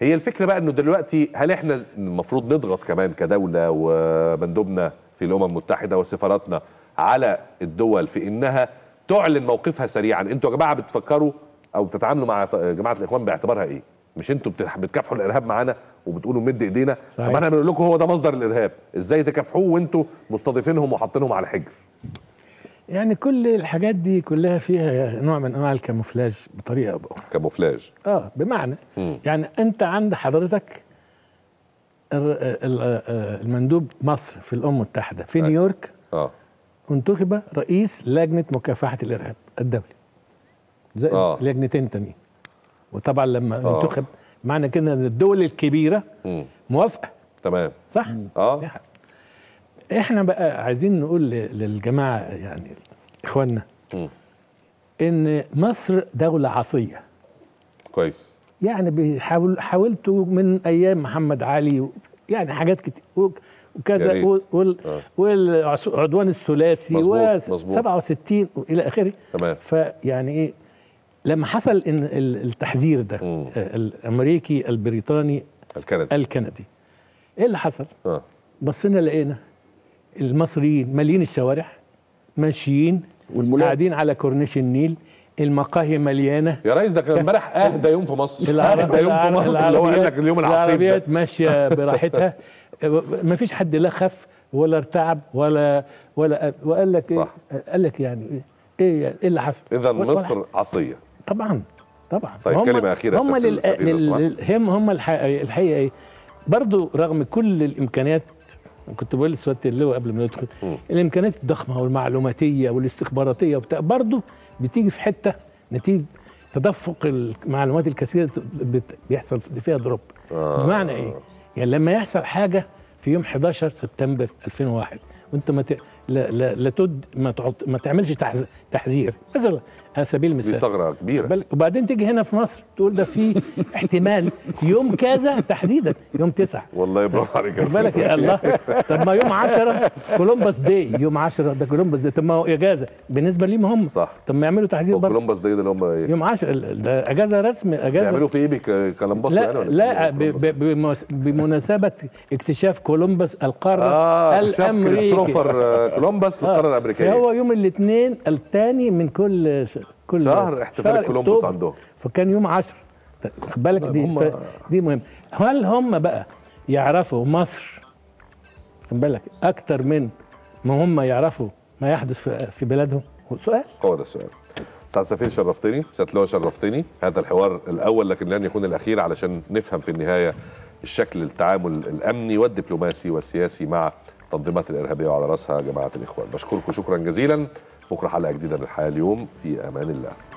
هي الفكره بقى انه دلوقتي هل احنا المفروض نضغط كمان كدوله ومندوبنا في الامم المتحده وسفاراتنا على الدول في انها تعلن موقفها سريعا انتوا يا جماعه بتفكروا او بتتعاملوا مع جماعه الاخوان باعتبارها ايه مش انتوا بتكافحوا الارهاب معانا وبتقولوا مد ايدينا طب احنا بنقول لكم هو ده مصدر الارهاب ازاي تكافحوه وانتوا مستضيفينهم وحاطينهم على حجر يعني كل الحاجات دي كلها فيها نوع من انواع الكاموفلاج بطريقه او باخرى كاموفلاج اه بمعنى مم. يعني انت عند حضرتك المندوب مصر في الامم المتحده في نيويورك اه انتخب رئيس لجنه مكافحه الارهاب الدولي زائد آه. لجنتين تانيين وطبعا لما آه. انتخب معنى كده ان الدول الكبيره موافقه تمام صح؟ اه احنا بقى عايزين نقول للجماعه يعني اخواننا ان مصر دوله عصيه كويس يعني بيحاول حاولتوا من ايام محمد علي يعني حاجات كتير وكذا وال آه. والعدوان الثلاثي و 67 والى اخره تمام فيعني ايه لما حصل ان التحذير ده مم. آه، الامريكي البريطاني الكندي الكندي ايه اللي حصل؟ آه. بصينا لقينا المصريين مالين الشوارع ماشيين قاعدين على كورنيش النيل المقاهي مليانه يا ريس ده كان امبارح اهدى يوم في مصر اهدى يوم في مصر اللي هو قال لك اليوم العصيب العربيات ماشيه براحتها ما فيش حد لا خف ولا ارتعب ولا ولا وقال لك إيه؟ صح. ايه قال لك يعني ايه ايه, إيه اللي حصل اذا مصر عصيه طبعا طبعا طيب هم كلمه اخيره هم هم هم الحقيقه ايه برضه رغم كل الامكانيات وكنت بقول لسواد اللواء قبل ما ندخل الامكانيات الضخمه والمعلوماتيه والاستخباراتيه وبتاع برضه بتيجي في حته نتيجه تدفق المعلومات الكثيره بيحصل فيها دروب آه. بمعنى ايه؟ يعني لما يحصل حاجه في يوم 11 سبتمبر 2001 وانت ما لا لا لا تد ما تعط ما تعملش تحذير مثلا على سبيل المثال دي ثغره كبيره بل وبعدين تيجي هنا في مصر تقول ده في احتمال يوم كذا تحديدا يوم تسعة والله برافو عليك يا بالك يا الله طب ما يوم 10 كولومبس داي يوم 10 ده كولومبس داي طب ما هو اجازه بالنسبه ليهم هم صح طب ما يعملوا تحذير برضه كولومبس داي ده اللي هم ايه يوم 10 ده اجازه رسمي اجازه يعملوا في ايه بكولومبس لا يعني لا بمناسبه اكتشاف كولومبس القاره آه الامريكيه كولومبس في آه. القاره الامريكيه هو يوم الاثنين الثاني من كل كل شهر احتفال كولومبوس عندهم فكان يوم 10 طيب، خد بالك طيب، دي هم دي مهم هل هم بقى يعرفوا مصر خد بالك اكتر من ما هم يعرفوا ما يحدث في, بلادهم بلادهم سؤال هو ده السؤال سعد سفير شرفتني سعد لواء شرفتني هذا الحوار الاول لكن لن يكون الاخير علشان نفهم في النهايه الشكل التعامل الامني والدبلوماسي والسياسي مع التنظيمات الارهابيه وعلى راسها جماعه الاخوان بشكركم شكرا جزيلا بكره حلقه جديده من الحياه اليوم في امان الله